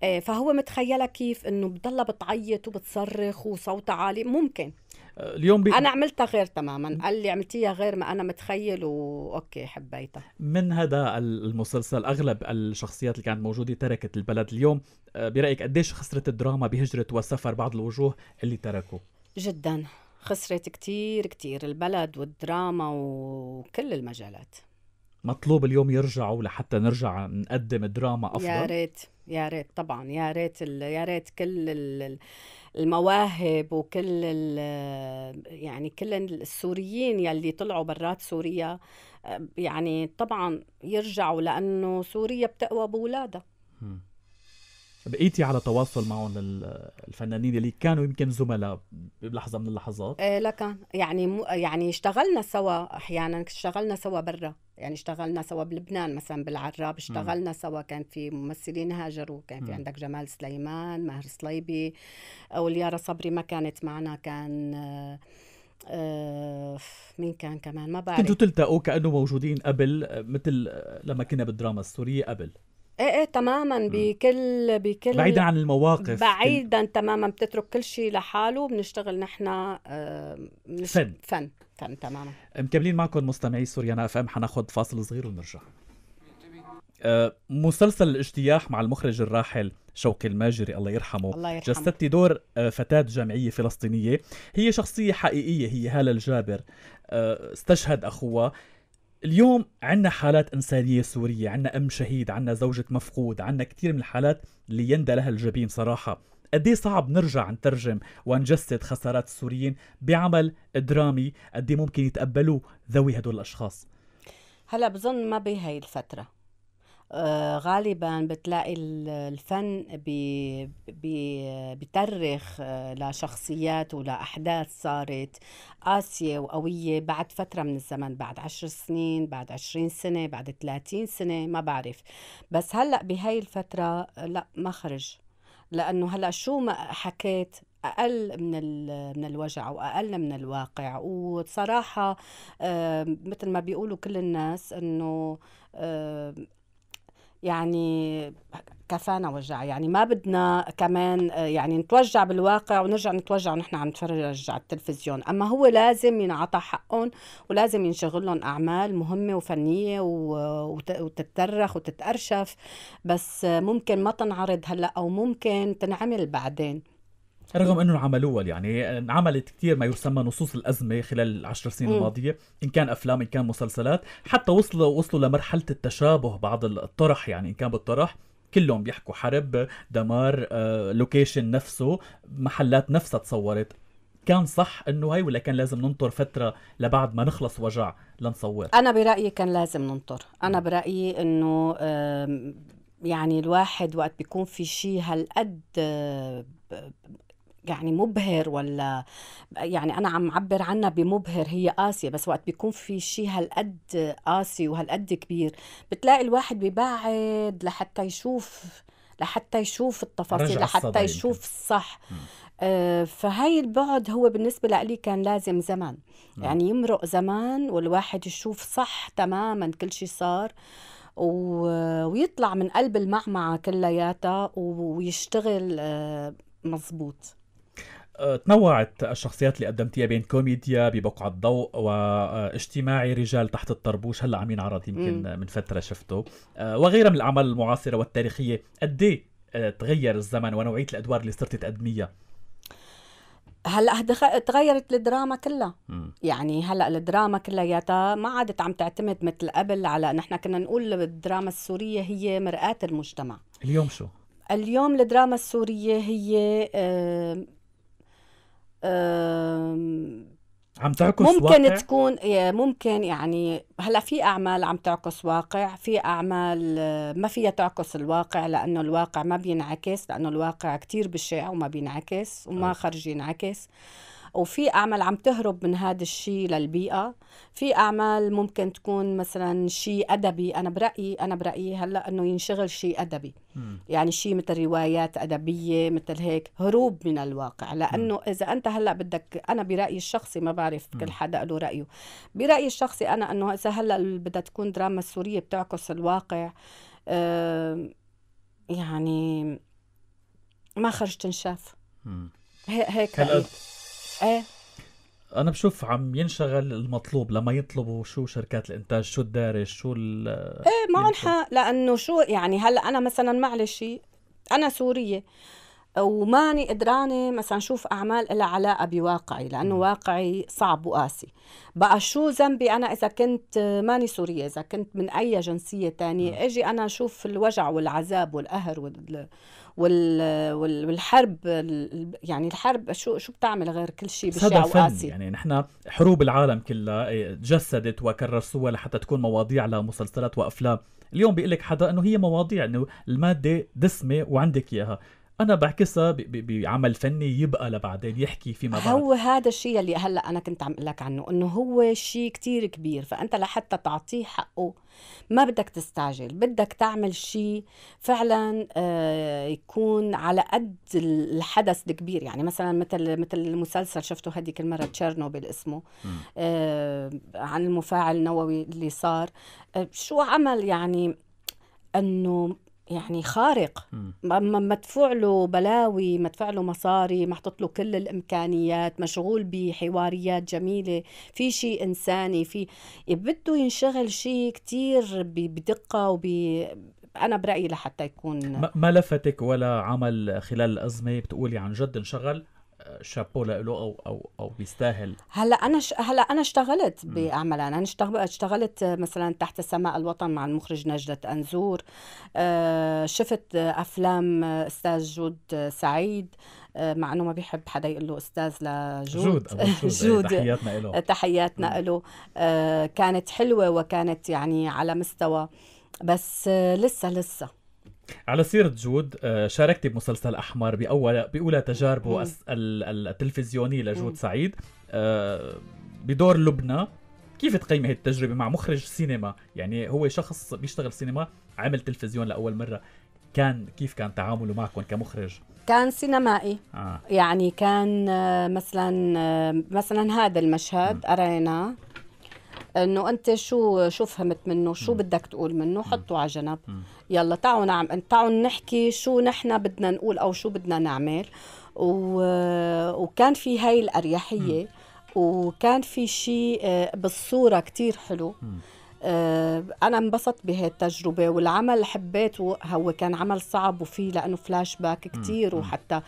آه، فهو متخيلها كيف انه بتضلها بتعيط وبتصرخ وصوتها عالي ممكن اليوم بي... انا عملتها غير تماما قال لي عملتيها غير ما انا متخيل واوكي حبيتها من هذا المسلسل اغلب الشخصيات اللي كانت موجوده تركت البلد اليوم آه، برايك قديش خسرت الدراما بهجره وسفر بعض الوجوه اللي تركوا جدا خسرت كتير كتير البلد والدراما وكل المجالات مطلوب اليوم يرجعوا لحتى نرجع نقدم دراما افضل يا ريت يا ريت طبعا يا ريت ال... يا ريت كل ال... المواهب وكل آه، يعني كل السوريين يلي طلعوا برات سوريا آه، يعني طبعا يرجعوا لانه سوريا بتقوى باولادها بقيتي على تواصل معهم الفنانين اللي كانوا يمكن زملاء بلحظه من اللحظات؟ ايه لكن يعني مو يعني اشتغلنا سوا احيانا اشتغلنا سوا برا يعني اشتغلنا سوا بلبنان مثلا بالعراب اشتغلنا م. سوا كان في ممثلين هاجروا كان في م. عندك جمال سليمان ماهر صليبي وليارا صبري ما كانت معنا كان آه،, آه مين كان كمان ما بعرف كنتوا تلتقوا كانه موجودين قبل مثل لما كنا بالدراما السوريه قبل ايه ايه تماما بكل بكل بعيدا عن المواقف بعيدا كل... تماما بتترك كل شيء لحاله بنشتغل نحن آه منش... فن فن فن تماما مكملين معكم مستمعي سوريانا اف ام حناخذ فاصل صغير ونرجع آه مسلسل الاجتياح مع المخرج الراحل شوقي الماجري الله يرحمه, الله يرحمه. جسدت دور آه، فتاة جامعية فلسطينية هي شخصية حقيقية هي هالة الجابر آه، استشهد أخوها اليوم عندنا حالات إنسانية سورية عندنا أم شهيد عندنا زوجة مفقود عندنا كثير من الحالات اللي يندى لها الجبين صراحة قد إيه صعب نرجع نترجم ونجسد خسارات السوريين بعمل درامي قد إيه ممكن يتقبلوه ذوي هدول الاشخاص هلا بظن ما بهي الفتره غالبا بتلاقي الفن بترخ بيترخ آه، لشخصيات ولاحداث صارت قاسيه وقويه بعد فتره من الزمن بعد عشر سنين بعد عشرين سنه بعد 30 سنه ما بعرف بس هلا بهاي الفتره لا ما خرج لانه هلا شو ما حكيت اقل من من الوجع واقل من الواقع وصراحه مثل ما بيقولوا كل الناس انه يعني كفانا وجع يعني ما بدنا كمان آه، يعني نتوجع بالواقع ونرجع نتوجع ونحن عم نتفرج على التلفزيون اما هو لازم ينعطى حقهم ولازم ينشغل لهم اعمال مهمه وفنيه وتترخ وتتارشف بس ممكن ما تنعرض هلا او ممكن تنعمل بعدين رغم انه عملوها يعني انعملت كثير ما يسمى نصوص الازمه خلال العشر سنين م. الماضيه ان كان افلام ان كان مسلسلات حتى وصلوا وصلوا لمرحله التشابه بعض الطرح يعني ان كان بالطرح كلهم بيحكوا حرب دمار لوكيشن آه، نفسه محلات نفسها تصورت كان صح انه هي ولا كان لازم ننطر فتره لبعد ما نخلص وجع لنصور انا برايي كان لازم ننطر انا برايي انه يعني الواحد وقت بيكون في شيء هالقد آه، يعني مبهر ولا يعني انا عم عبر عنها بمبهر هي قاسيه بس وقت بيكون في شيء هالقد قاسي وهالقد كبير بتلاقي الواحد ببعد لحتى يشوف لحتى يشوف التفاصيل لحتى يشوف يمكن. الصح آه فهي البعد هو بالنسبة لي كان لازم زمان م. يعني يمرق زمان والواحد يشوف صح تماما كل شيء صار و... ويطلع من قلب المعمعة كلياتها ويشتغل آه مظبوط تنوعت الشخصيات اللي قدمتيها بين كوميديا ببقعة ضوء واجتماعي رجال تحت الطربوش هلا عم ينعرض يمكن من فترة شفته وغيرها من الأعمال المعاصرة والتاريخية قد إيه تغير الزمن ونوعية الأدوار اللي صرت تقدميها هلا تغيرت الدراما كلها يعني هلا الدراما كلياتها ما عادت عم تعتمد مثل قبل على نحن كنا نقول الدراما السوريه هي مرآة المجتمع اليوم شو اليوم الدراما السوريه هي آه، عم تعكس ممكن واقع؟ تكون ممكن يعني هلا في اعمال عم تعكس واقع في اعمال آه، ما فيها تعكس الواقع لانه الواقع ما بينعكس لانه الواقع كتير بشع وما بينعكس وما خرج ينعكس آه. وفي اعمال عم تهرب من هذا الشيء للبيئه في اعمال ممكن تكون مثلا شيء ادبي انا برايي انا برايي هلا انه ينشغل شيء ادبي م. يعني شيء مثل روايات ادبيه مثل هيك هروب من الواقع لانه م. اذا انت هلا بدك انا برايي الشخصي ما بعرف م. كل حدا له رايه برايي الشخصي انا انه اذا هلا بدها تكون دراما سوريه بتعكس الواقع أه يعني ما خرج تنشاف هيك هل ايه انا بشوف عم ينشغل المطلوب لما يطلبوا شو شركات الانتاج شو الدارج شو ال ايه معهم حق لانه شو يعني هلا انا مثلا معلش انا سوريه وماني قدرانة مثلا شوف أعمال لها علاقة بواقعي لأنه واقعي صعب وقاسي بقى شو ذنبي أنا إذا كنت ماني سورية إذا كنت من أي جنسية تانية أجي أنا أشوف الوجع والعذاب والقهر وال... والحرب يعني الحرب شو شو بتعمل غير كل شيء بشع وقاسي يعني نحن حروب العالم كلها إيه، جسدت وكرر صور لحتى تكون مواضيع لمسلسلات وافلام اليوم بيقول لك حدا انه هي مواضيع انه الماده دسمه وعندك اياها انا بعكسها بعمل فني يبقى لبعدين يحكي فيما بعد هو هذا الشيء اللي هلا انا كنت عم اقول لك عنه انه هو شيء كتير كبير فانت لحتى تعطيه حقه ما بدك تستعجل بدك تعمل شيء فعلا آه، يكون على قد الحدث الكبير يعني مثلا مثل مثل المسلسل شفته هذيك المره تشيرنوبل اسمه آه، عن المفاعل النووي اللي صار آه، شو عمل يعني انه يعني خارق مدفوع له بلاوي مدفوع له مصاري محطوط له كل الامكانيات مشغول بحواريات جميله في شيء انساني في بده ينشغل شيء كثير بدقه وب انا برايي لحتى يكون ما لفتك ولا عمل خلال الازمه بتقولي عن جد انشغل شابو له او او او بيستاهل هلا انا ش... هلا انا اشتغلت باعمال انا اشتغلت مثلا تحت سماء الوطن مع المخرج نجدة انزور آه، شفت افلام استاذ جود سعيد آه، مع انه ما بيحب حدا يقول له استاذ لجود جود, جود. إيه، تحياتنا له تحياتنا له آه، كانت حلوه وكانت يعني على مستوى بس لسه لسه على سيرة جود آه، شاركتي بمسلسل أحمر بأول بأولى تجاربه التلفزيونية لجود سعيد آه، بدور لبنى كيف تقيمي هي التجربة مع مخرج سينما يعني هو شخص بيشتغل سينما عمل تلفزيون لأول مرة كان كيف كان تعامله معكم كمخرج؟ كان سينمائي آه. يعني كان آه، مثلا مثلا هذا المشهد أرينا انه انت شو شو فهمت منه شو م. بدك تقول منه حطه على جنب م. يلا تعوا نعم تعوا نحكي شو نحن بدنا نقول او شو بدنا نعمل و... وكان في هاي الاريحيه وكان في شيء آه، بالصوره كتير حلو آه، انا انبسطت بهي التجربه والعمل حبيته هو كان عمل صعب وفيه لانه فلاش باك كثير وحتى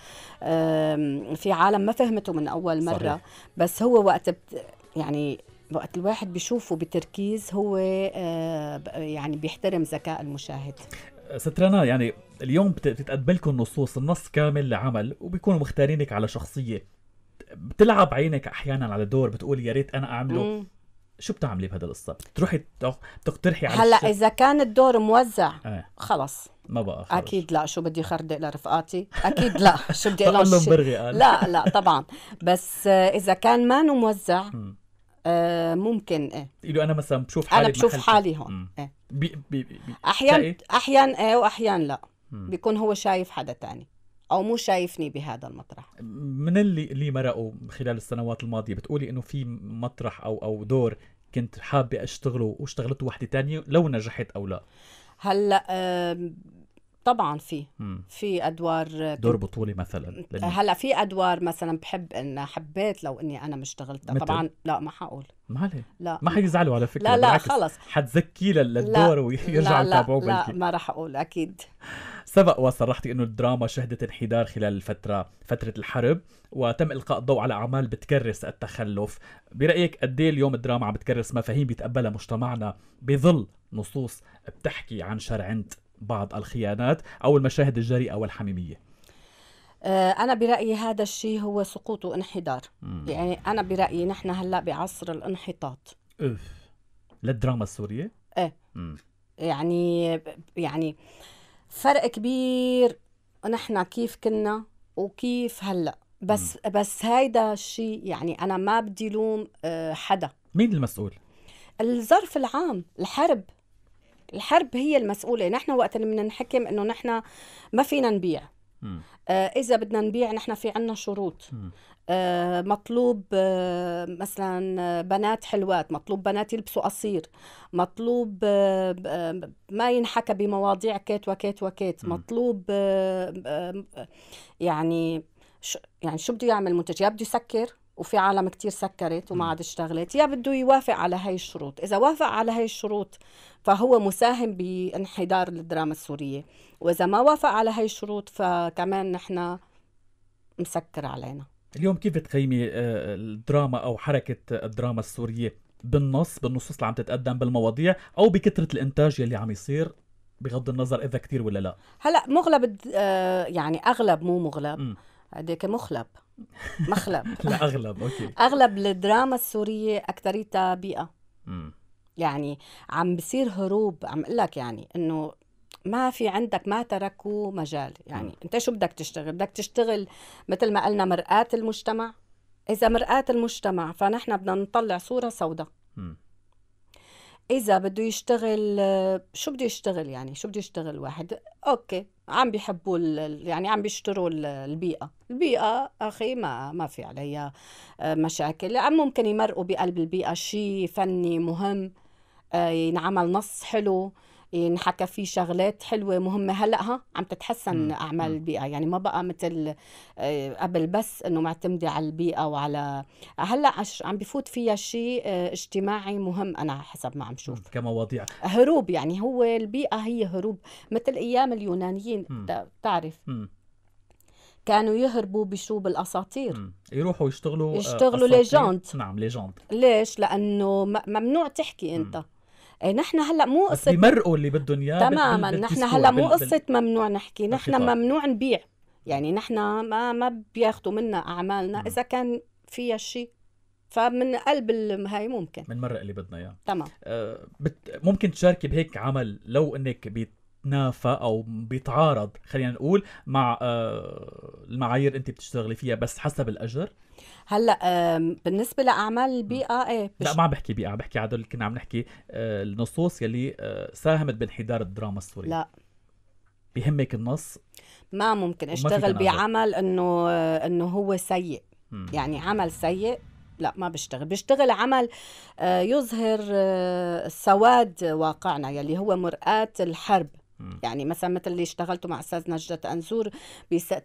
في عالم ما فهمته من اول مره صحيح. بس هو وقت بت يعني وقت الواحد بيشوفه بتركيز هو آه، يعني بيحترم ذكاء المشاهد أه، ست يعني اليوم بتتقبلكم النصوص النص كامل لعمل وبيكونوا مختارينك على شخصيه بتلعب عينك احيانا على دور بتقول يا ريت انا اعمله مم. شو بتعملي بهذا القصه؟ بتروحي بتقترحي على هلا اذا كان الدور موزع آه. خلص ما بقى خرج. اكيد لا شو بدي خردق لرفقاتي اكيد لا شو بدي اقول لا لا طبعا بس آه، اذا كان ما موزع آه، ممكن ايه انا مثلا بشوف حالي انا بشوف حالي هون ايه بي بي بي احيانا احيانا ايه واحيانا لا مم. بيكون هو شايف حدا تاني او مو شايفني بهذا المطرح من اللي اللي مرقوا خلال السنوات الماضيه بتقولي انه في مطرح او او دور كنت حابه اشتغله واشتغلته وحده تانية لو نجحت او لا هلا طبعا في في ادوار آه، دور بطولي مثلا هلا في ادوار مثلا بحب ان حبيت لو اني انا مشتغلت اشتغلت طبعا لا ما حقول ما عليه لا ما حيزعلوا على فكره لا لا خلص حتزكيه للدور ويرجعوا يتابعوه لا لا ما راح اقول اكيد سبق وصرحتي انه الدراما شهدت انحدار خلال الفتره فتره الحرب وتم القاء الضوء على اعمال بتكرس التخلف برايك قد إيه اليوم الدراما عم بتكرس مفاهيم بيتقبلها مجتمعنا بظل نصوص بتحكي عن شرعنت بعض الخيانات أو المشاهد الجريئة والحميمية آه، أنا برأيي هذا الشيء هو سقوط وانحدار مم. يعني أنا برأيي نحن هلأ بعصر الانحطاط أوف للدراما السورية؟ إيه يعني يعني فرق كبير نحن كيف كنا وكيف هلأ بس مم. بس هيدا الشيء يعني أنا ما بدي لوم آه، حدا مين المسؤول؟ الظرف العام الحرب الحرب هي المسؤولة نحن وقت اللي بدنا نحكم إنه نحن ما فينا نبيع آه إذا بدنا نبيع نحن في عنا شروط آه مطلوب آه مثلا آه، بنات حلوات مطلوب بنات يلبسوا قصير مطلوب آه, آه، ما ينحكى بمواضيع وكيت وكيت وكات مطلوب آه، يعني شو يعني شو بده يعمل المنتج يا بده يسكر وفي عالم كتير سكرت وما عاد اشتغلت يا بده يوافق على هاي الشروط إذا وافق على هاي الشروط فهو مساهم بانحدار الدراما السورية وإذا ما وافق على هاي الشروط فكمان نحن مسكر علينا اليوم كيف بتقيمي آه، الدراما أو حركة الدراما السورية بالنص بالنصوص اللي عم تتقدم بالمواضيع أو بكثرة الإنتاج يلي عم يصير بغض النظر إذا كتير ولا لا هلأ مغلب آه، يعني أغلب مو مغلب هديك مخلب مخلب لا أغلب أوكي أغلب الدراما السورية أكتريتها بيئة يعني عم بصير هروب عم اقول لك يعني انه ما في عندك ما تركوا مجال يعني م. انت شو بدك تشتغل بدك تشتغل مثل ما قلنا مرآة المجتمع اذا مرآة المجتمع فنحن بدنا نطلع صورة سوداء اذا بده يشتغل شو بده يشتغل يعني شو بده يشتغل واحد اوكي عم بيحبوا يعني عم بيشتروا البيئه البيئه اخي ما ما في عليها آه، مشاكل عم ممكن يمرقوا بقلب البيئه شيء فني مهم آه، ينعمل نص حلو ينحكى فيه شغلات حلوه مهمه هلا ها عم تتحسن مم. اعمال البيئه يعني ما بقى مثل آه، قبل بس انه معتمده على البيئه وعلى هلا عم بفوت فيها شيء آه، اجتماعي مهم انا حسب ما عم شوف كمواضيع هروب يعني هو البيئه هي هروب مثل ايام اليونانيين مم. تعرف مم. كانوا يهربوا بشو بالاساطير يروحوا يشتغلوا يشتغلوا ليجند نعم ليجند ليش لانه ممنوع تحكي انت مم. إيه، نحن هلا مو قصه بمرقوا اللي بدهم اياه تماما نحن هلا مو قصه ممنوع نحكي نحن ممنوع نبيع يعني نحن ما ما بياخذوا منا اعمالنا اذا كان فيها شيء فمن قلب هاي ممكن مرة اللي بدنا اياه تمام آه بت ممكن تشاركي بهيك عمل لو انك بيت بيتنافى او بيتعارض خلينا نقول مع آه، المعايير انت بتشتغلي فيها بس حسب الاجر هلا بالنسبه لاعمال البيئه ايه بش... لا ما عم بحكي بيئه عم بحكي هدول كنا عم نحكي آه، النصوص يلي آه، ساهمت بانحدار الدراما السوريه لا بيهمك النص ما ممكن اشتغل بعمل انه انه هو سيء مم. يعني عمل سيء لا ما بشتغل بشتغل عمل يظهر سواد واقعنا يلي هو مرآة الحرب م. يعني مثلا مثل اللي اشتغلته مع استاذ نجدة انزور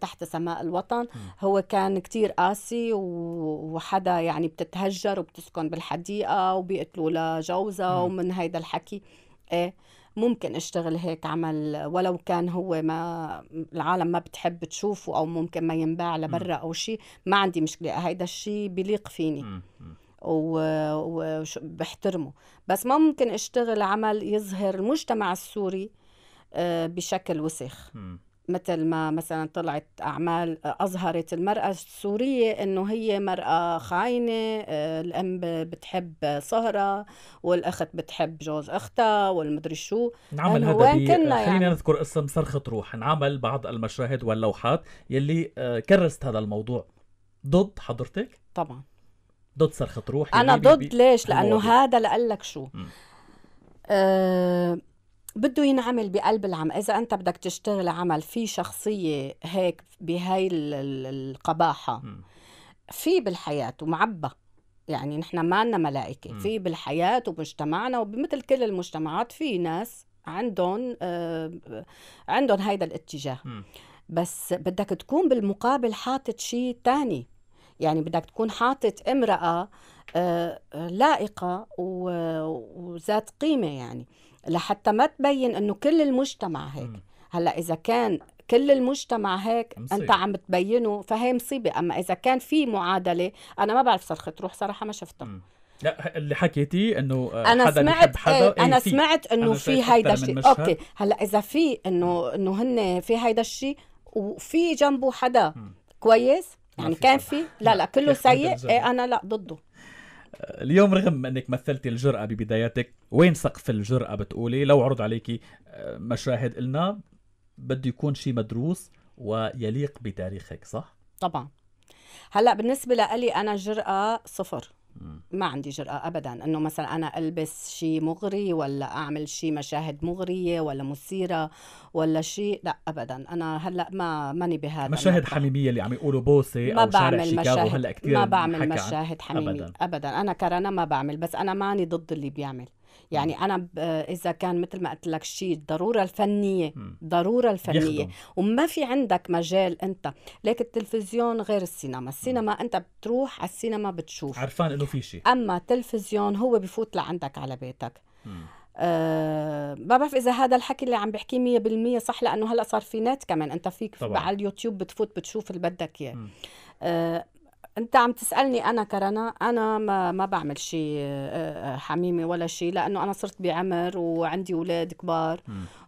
تحت سماء الوطن م. هو كان كتير قاسي وحدا يعني بتتهجر وبتسكن بالحديقه وبيقتلوا لجوزها ومن هيدا الحكي ايه ممكن اشتغل هيك عمل ولو كان هو ما العالم ما بتحب تشوفه او ممكن ما ينباع لبرا او شيء ما عندي مشكله هيدا الشيء بيليق فيني م. وبحترمه بس ما ممكن اشتغل عمل يظهر المجتمع السوري آه، بشكل وسخ مثل ما مثلا طلعت اعمال آه، اظهرت المراه السوريه انه هي مراه خاينه آه، الام بتحب سهره والاخت بتحب جوز اختها والمدري شو نعمل هذا وين كنا يعني خلينا نذكر اسم صرخه روح انعمل بعض المشاهد واللوحات يلي كرست هذا الموضوع ضد حضرتك طبعا ضد صرخه روح انا ضد ليش لانه هذا لقلك شو أه بده ينعمل بقلب العمل اذا انت بدك تشتغل عمل فيه شخصيه هيك بهاي القباحه في بالحياه ومعبى يعني نحن ما لنا ملائكه في بالحياه ومجتمعنا ومثل كل المجتمعات في ناس عندهم آه، عندهم هيدا الاتجاه بس بدك تكون بالمقابل حاطط شيء تاني يعني بدك تكون حاطط امرأة آه، لائقة وذات قيمة يعني لحتى ما تبين انه كل المجتمع هيك هلا اذا كان كل المجتمع هيك مصيبة. انت عم تبينه فهي مصيبه اما اذا كان في معادله انا ما بعرف صرخه روح صراحه ما شفتها لا اللي حكيتيه انه آه، انا حدا سمعت حدا ايه يعني انا فيه. سمعت انه في هيدا الشيء اوكي هلا اذا في انه انه هن في هيدا الشيء وفي جنبه حدا مم. كويس يعني كان في لا لا كله سيء ايه انا لا ضده اليوم رغم انك مثلتي الجرأة ببداياتك وين سقف الجرأة بتقولي لو عرض عليكي آه، مشاهد قلنا بده يكون شيء مدروس ويليق بتاريخك صح؟ طبعا هلا بالنسبة لألي أنا الجرأة صفر ما عندي جرأة أبدا أنه مثلا أنا ألبس شيء مغري ولا أعمل شيء مشاهد مغرية ولا مثيرة ولا شيء لا أبدا أنا هلا ما ماني بهذا مشاهد المطلع. حميمية اللي عم يقولوا بوسة ما أو بعمل شارع شيكاغو هلا كثير ما بعمل مشاهد حميمية أبدا. أبدا أنا كرنا ما بعمل بس أنا ماني ضد اللي بيعمل يعني انا اذا كان مثل ما قلت لك شيء الضروره الفنيه ضروره الفنيه وما في عندك مجال انت ليك التلفزيون غير السينما السينما م. انت بتروح على السينما بتشوف عرفان انه في شيء اما التلفزيون هو بفوت لعندك على بيتك ما أه ما بعرف اذا هذا الحكي اللي عم بحكيه 100% صح لانه هلا صار في نت كمان انت فيك طبعا. على اليوتيوب بتفوت بتشوف اللي بدك اياه انت عم تسالني انا كرنا انا ما, ما بعمل شيء آه، حميمه ولا شيء لانه انا صرت بعمر وعندي اولاد كبار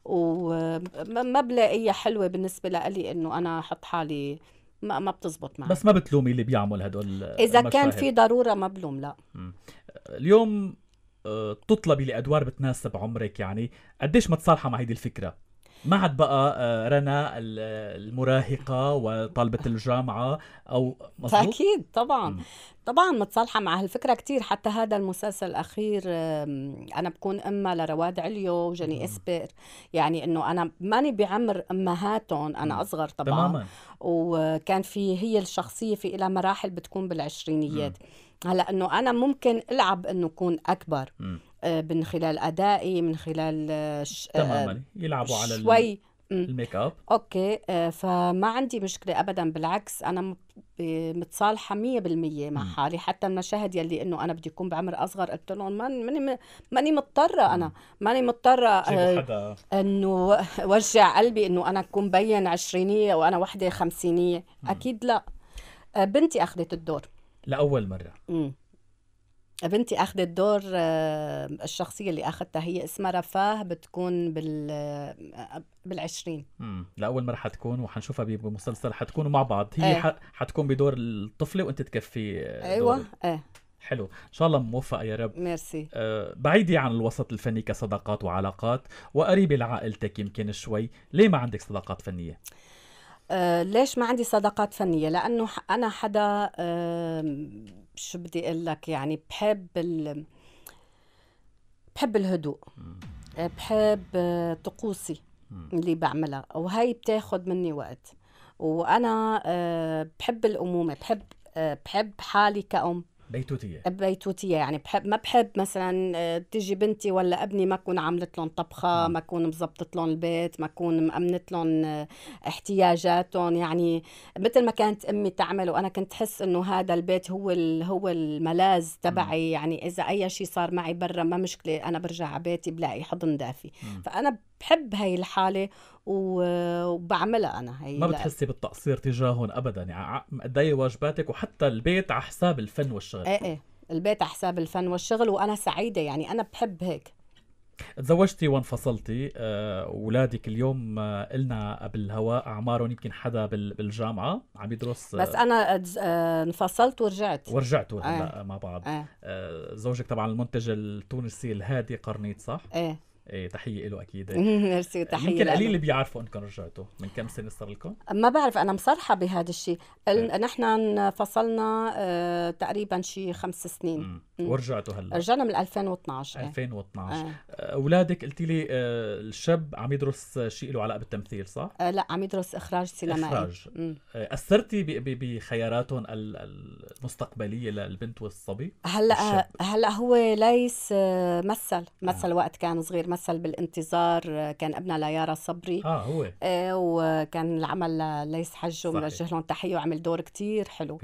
وما بلاقيها حلوه بالنسبه لإلي انه انا احط حالي ما ما بتزبط معي بس ما بتلومي اللي بيعمل هدول اذا المشاهد. كان في ضروره ما بلوم لا اليوم آه، تطلبي لادوار بتناسب عمرك يعني قديش متصالحه مع هيدي الفكره ما عاد بقى آه، رنا المراهقه وطالبه الجامعه او مزبوط؟ اكيد طبعا م. طبعا متصالحه مع هالفكره كثير حتى هذا المسلسل الاخير انا بكون امها لرواد عليو وجني م. اسبر يعني انه انا ماني بعمر امهاتهم انا اصغر طبعا تماما. وكان في هي الشخصيه في لها مراحل بتكون بالعشرينيات هلا انه انا ممكن العب انه اكون اكبر م. آه، من خلال ادائي من خلال آه، ش... آه، تماما يلعبوا على شوي الميك اب اوكي فما عندي مشكله ابدا بالعكس انا متصالحه 100% مع حالي حتى المشاهد يلي انه انا بدي اكون بعمر اصغر قلت لهم ماني ماني مضطره انا ماني مضطره انه وجع قلبي انه انا اكون بين عشرينيه وانا وحده خمسينيه اكيد لا بنتي اخذت الدور لاول مره م. بنتي اخذت دور آه، الشخصيه اللي اخذتها هي اسمها رفاه بتكون بال آه، بالعشرين امم لاول مره حتكون وحنشوفها بمسلسل حتكونوا مع بعض هي ايه. حتكون بدور الطفله وانت تكفي آه، ايوه دور. ايه حلو ان شاء الله موفقه يا رب ميرسي آه بعيدي عن الوسط الفني كصداقات وعلاقات وقريبه لعائلتك يمكن شوي ليه ما عندك صداقات فنيه آه، ليش ما عندي صداقات فنيه لانه انا حدا شو بدي اقول لك يعني بحب ال... بحب الهدوء بحب آه، طقوسي اللي بعملها وهي بتاخد مني وقت وانا آه، بحب الامومه بحب بحب حالي كأم بيتوتيه بيتوتيه يعني بحب ما بحب مثلا آه، تيجي بنتي ولا ابني ما اكون عملت لهم طبخه نعم. ما اكون مزبطت لهم البيت ما اكون مامنت لهم آه، احتياجاتهم يعني مثل ما كانت امي تعمل وانا كنت احس انه هذا البيت هو هو الملاذ تبعي نعم. يعني اذا اي شيء صار معي برا ما مشكله انا برجع على بيتي بلاقي حضن دافي نعم. فانا بحب هاي الحاله وبعملها انا هي ما بتحسي بالتقصير تجاههم ابدا يعني قد واجباتك وحتى البيت على حساب الفن والشغل ايه ايه البيت على حساب الفن والشغل وانا سعيده يعني انا بحب هيك تزوجتي وانفصلتي اولادك آه، اليوم قلنا آه، بالهواء اعمارهم يمكن حدا بالجامعه عم يدرس آه، بس انا انفصلت ورجعت ورجعتوا هلا آه. مع بعض إيه. آه. زوجك طبعا المنتج التونسي الهادي قرنيط صح؟ ايه إيه، تحيه له اكيد ميرسي وتحيه يمكن قليل بيعرفوا انكم رجعتوا من كم سنه صار لكم ما بعرف انا مصرحه بهذا الشيء إيه. نحن انفصلنا آه، تقريبا شي خمس سنين م. ورجعتوا هلا رجعنا من 2012 2012 إيه. إيه. آه. اولادك قلتي لي آه، الشاب عم يدرس شيء له علاقه بالتمثيل صح؟ آه لا عم يدرس اخراج سينمائي اخراج آه اثرتي بخياراتهم المستقبليه للبنت والصبي؟ هلا هلا هو ليس مثل آه، مثل آه. وقت كان صغير مثل بالانتظار آه، كان ابنها ليارا صبري اه هو آه وكان العمل ليس حجه بنوجه لهم تحيه وعمل دور كثير حلو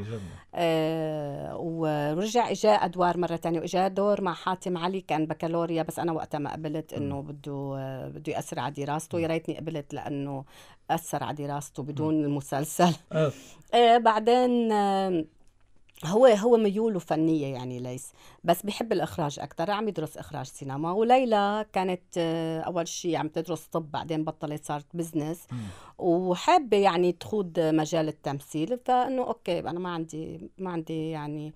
آه ورجع اجى ادوار مرة تانية وإجا دور مع حاتم علي كان بكالوريا بس أنا وقتها ما قبلت إنه بده بده يأثر على دراسته يا ريتني قبلت لأنه أثر على دراسته بدون المسلسل آه بعدين آه، هو هو ميوله فنيه يعني ليس بس بحب الاخراج اكثر عم يدرس اخراج سينما وليلى كانت آه، اول شيء عم تدرس طب بعدين بطلت صارت بزنس وحابه يعني تخوض مجال التمثيل فانه اوكي انا ما عندي ما عندي يعني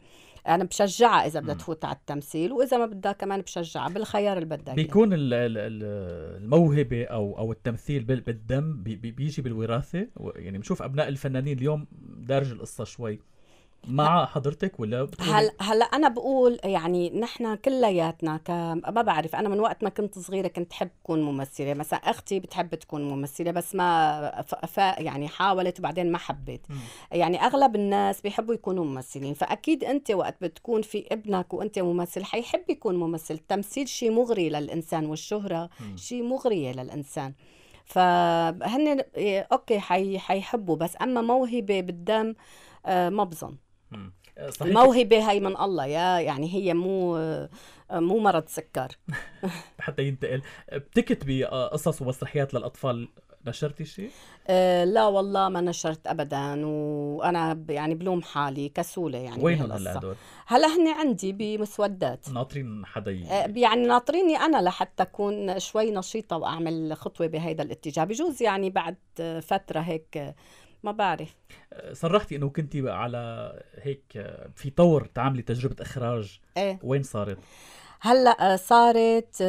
انا بشجعها اذا بدها تفوت على التمثيل واذا ما بدها كمان بشجعها بالخيار اللي بدها بيكون الموهبه او او التمثيل بالدم بيجي بالوراثه يعني بنشوف ابناء الفنانين اليوم دارج القصه شوي مع حضرتك ولا هلا هلا انا بقول يعني نحن كلياتنا ك... ما بعرف انا من وقت ما كنت صغيره كنت حب اكون ممثله مثلا اختي بتحب تكون ممثله بس ما ف... ف... يعني حاولت وبعدين ما حبيت م. يعني اغلب الناس بيحبوا يكونوا ممثلين فاكيد انت وقت بتكون في ابنك وانت ممثل حيحب يكون ممثل التمثيل شيء مغري للانسان والشهره شيء مغريه للانسان فهن إيه، اوكي حي... حيحبوا بس اما موهبه بالدم آه، ما بظن آه، صحيح. الموهبة هي من الله يا يعني هي مو آه، مو مرض سكر حتى ينتقل بتكتبي قصص ومسرحيات للأطفال نشرتي شيء؟ آه لا والله ما نشرت ابدا وانا يعني بلوم حالي كسوله يعني وين هلا هدول؟ هلا هن عندي بمسودات ناطرين حدا آه يعني ناطريني انا لحتى اكون شوي نشيطه واعمل خطوه بهذا الاتجاه بجوز يعني بعد فتره هيك ما بعرف أه، صرحتي انه كنتي على هيك أه، في طور تعملي تجربه اخراج ايه وين صارت؟ هلا أه، صارت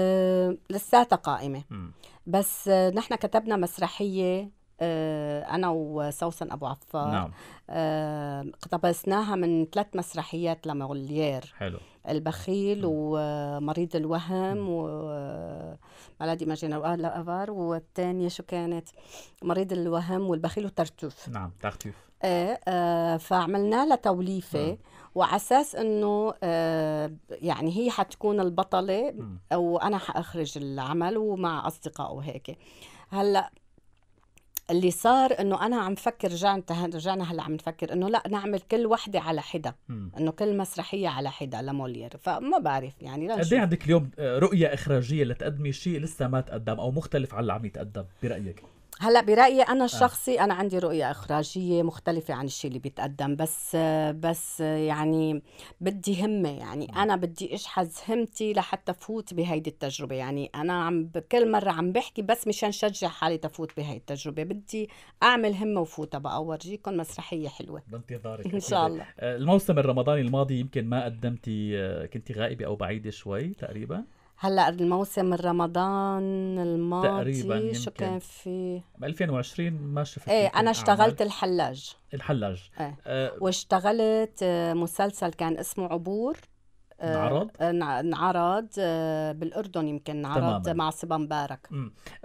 لساتها قائمه م. بس نحن كتبنا مسرحيه آه، انا وسوسن ابو عفار نعم. آه، اقتبسناها من ثلاث مسرحيات لموليير حلو البخيل ومريض الوهم ومالادي ماجينا لافار والثانيه شو كانت مريض الوهم والبخيل والترتوف نعم ترتوف ايه آه, آه، لها توليفه م. وعلى اساس انه آه يعني هي حتكون البطله وانا حاخرج العمل ومع اصدقائه وهيك هلا اللي صار انه انا عم فكر رجعنا رجعنا هلا عم نفكر انه لا نعمل كل وحده على حدا انه كل مسرحيه على حدا لمولير فما بعرف يعني قد ايه عندك اليوم رؤيه اخراجيه لتقدمي شيء لسه ما تقدم او مختلف عن اللي عم يتقدم برايك هلا برايي انا الشخصي آه. انا عندي رؤيه اخراجيه مختلفه عن الشيء اللي بيتقدم بس بس يعني بدي همه يعني انا بدي اشحذ همتي لحتى فوت بهيدي التجربه يعني انا عم كل مره عم بحكي بس مشان شجع حالي تفوت بهي التجربه بدي اعمل همه وفوت بقى اورجيكم مسرحيه حلوه بانتظارك ان شاء الله آه، الموسم الرمضاني الماضي يمكن ما قدمتي آه، كنتي غائبه او بعيده شوي تقريبا هلا الموسم رمضان الماضي تقريبا يمكن. شو كان في ب 2020 ما شفت ايه انا اشتغلت أعمل. الحلاج الحلاج ايه. اه. واشتغلت آه، مسلسل كان اسمه عبور انعرض؟ انعرض آه، آه، بالاردن يمكن انعرض مع صبا مبارك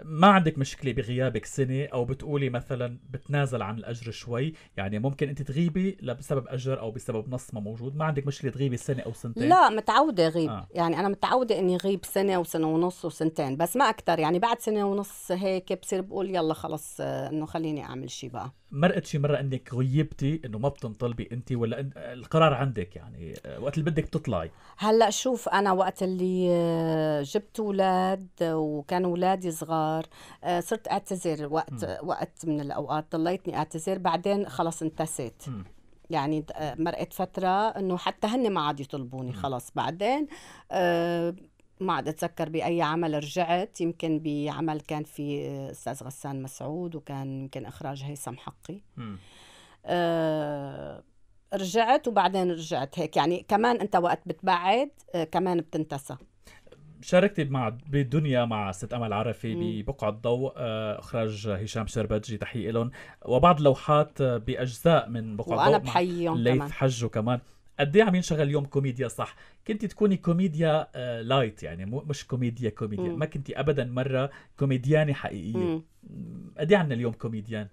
ما عندك مشكله بغيابك سنه او بتقولي مثلا بتنازل عن الاجر شوي يعني ممكن انت تغيبي بسبب اجر او بسبب نص ما موجود ما عندك مشكله تغيبي سنه او سنتين لا متعوده غيب آه. يعني انا متعوده اني غيب سنه وسنه ونص وسنتين بس ما اكثر يعني بعد سنه ونص هيك بصير بقول يلا خلص آه، انه خليني اعمل شيء بقى مرقت شي مره انك غيبتي انه ما بتنطلبي انت ولا إن القرار عندك يعني آه، وقت اللي بدك تطلعي هلا شوف انا وقت اللي آه، جبت اولاد وكانوا اولادي صغار آه، صرت اعتذر وقت م. وقت من الاوقات ضليتني اعتذر بعدين خلص انتسيت م. يعني مرقت فترة انه حتى هن ما عاد يطلبوني خلص بعدين آه ما عاد اتذكر باي عمل رجعت يمكن بعمل كان في استاذ غسان مسعود وكان يمكن اخراج هيثم حقي آه رجعت وبعدين رجعت هيك يعني كمان انت وقت بتبعد آه كمان بتنتسى شاركتي مع بالدنيا مع ست امل عرفي ببقعه ضوء آه، اخراج هشام شربتجي تحيه لهم وبعض لوحات آه، باجزاء من بقعه ضوء وانا بحييهم ليث حجه كمان قد ايه عم ينشغل اليوم كوميديا صح كنت تكوني كوميديا آه لايت يعني مو مش كوميديا كوميديا مم. ما كنت ابدا مره كوميديانه حقيقيه قد ايه عندنا اليوم كوميديان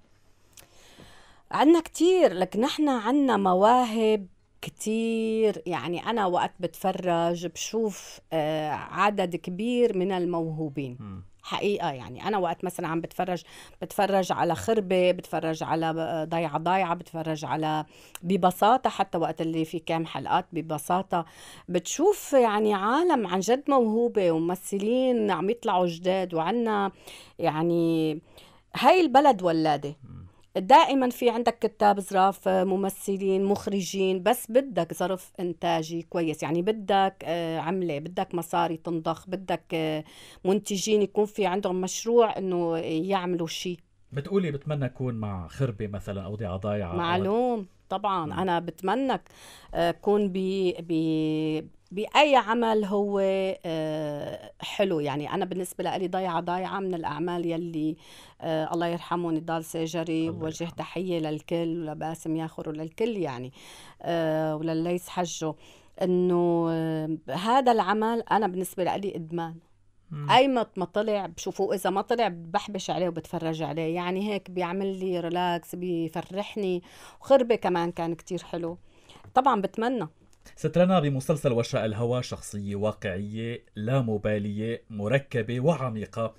عندنا كثير لك نحن عندنا مواهب كثير يعني أنا وقت بتفرج بشوف آه، عدد كبير من الموهوبين م. حقيقه يعني انا وقت مثلا عم بتفرج بتفرج على خربه بتفرج على آه، ضيعه ضايعه بتفرج على ببساطه حتى وقت اللي في كام حلقات ببساطه بتشوف يعني عالم عن جد موهوبه وممثلين عم يطلعوا جداد وعنا يعني هاي البلد ولاده دائما في عندك كتاب زراف آه، ممثلين مخرجين بس بدك ظرف انتاجي كويس يعني بدك آه، عمله بدك مصاري تنضخ بدك آه، منتجين يكون في عندهم مشروع انه يعملوا شيء بتقولي بتمنى اكون مع خربه مثلا او ضيعه ضايعه معلوم طبعا انا بتمنى اكون ب باي عمل هو آه، حلو يعني انا بالنسبه لي ضيعه ضيعه من الاعمال يلي آه، الله يرحمه نضال سيجري ووجه تحيه للكل ولباسم ياخر وللكل يعني آه، ولليس حجه انه هذا العمل انا بالنسبه لي ادمان اي ما طلع بشوفه اذا ما طلع بحبش عليه وبتفرج عليه يعني هيك بيعمل لي ريلاكس بيفرحني وخربه كمان كان كتير حلو طبعا بتمنى سترنا بمسلسل وشاء الهوى شخصية واقعية لا مبالية مركبة وعميقة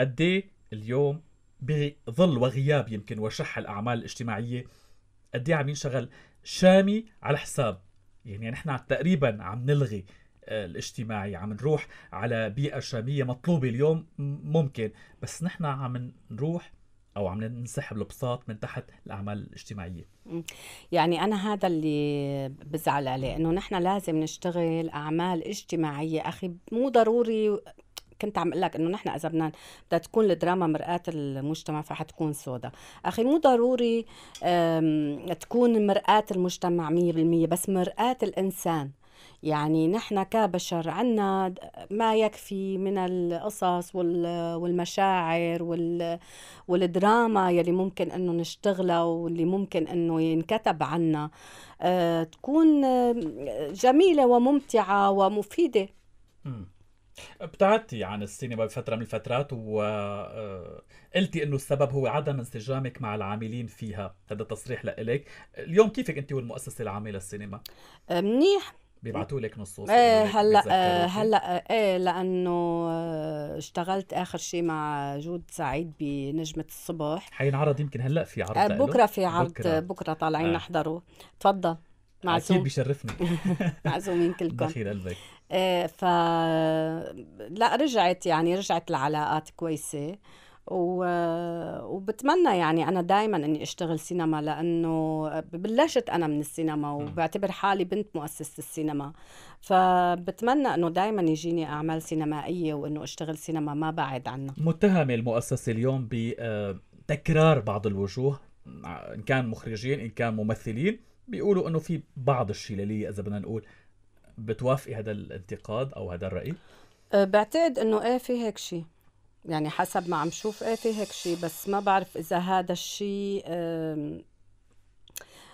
أدي اليوم بظل وغياب يمكن وشح الأعمال الاجتماعية أدي عم ينشغل شامي على حساب يعني نحن تقريبا عم نلغي آه، الاجتماعي عم نروح على بيئة شامية مطلوبة اليوم ممكن بس نحن عم نروح او عم ننسحب البساط من تحت الاعمال الاجتماعيه يعني انا هذا اللي بزعل عليه انه نحن لازم نشتغل اعمال اجتماعيه اخي مو ضروري كنت عم اقول لك انه نحن اذا بدنا بدها تكون الدراما مرآة المجتمع فحتكون سوداء، اخي مو ضروري تكون مرآة المجتمع 100% بس مرآة الانسان يعني نحن كبشر عنا ما يكفي من القصص والمشاعر والدراما يلي ممكن انه نشتغلها واللي ممكن انه ينكتب عنا آه، تكون آه، جميلة وممتعة ومفيدة ابتعدتي عن السينما بفترة من الفترات وقلتي آه، انه السبب هو عدم انسجامك مع العاملين فيها هذا تصريح لإلك اليوم كيفك انت والمؤسسة العامة للسينما منيح بيبعتوا إيه. لك نصوص ايه هلا آه، هلا ايه لانه آه، اشتغلت اخر شيء مع جود سعيد بنجمه الصبح حينعرض يمكن هلا في عرض آه بكره في عرض بكره, بكرة طالعين آه. نحضره تفضل معزوم اكيد بيشرفني معزومين كلكم دخيل قلبك ايه ف لا رجعت يعني رجعت العلاقات كويسه و... وبتمنى يعني انا دائما اني اشتغل سينما لانه بلشت انا من السينما وبعتبر حالي بنت مؤسسه السينما فبتمنى انه دائما يجيني اعمال سينمائيه وانه اشتغل سينما ما بعد عنها متهمه المؤسسه اليوم بتكرار آه، بعض الوجوه ان كان مخرجين ان كان ممثلين بيقولوا انه في بعض الشلاليه اذا بدنا نقول بتوافقي هذا الانتقاد او هذا الراي أه، بعتقد انه ايه في هيك شيء يعني حسب ما عم شوف ايه في هيك شيء بس ما بعرف اذا هذا الشيء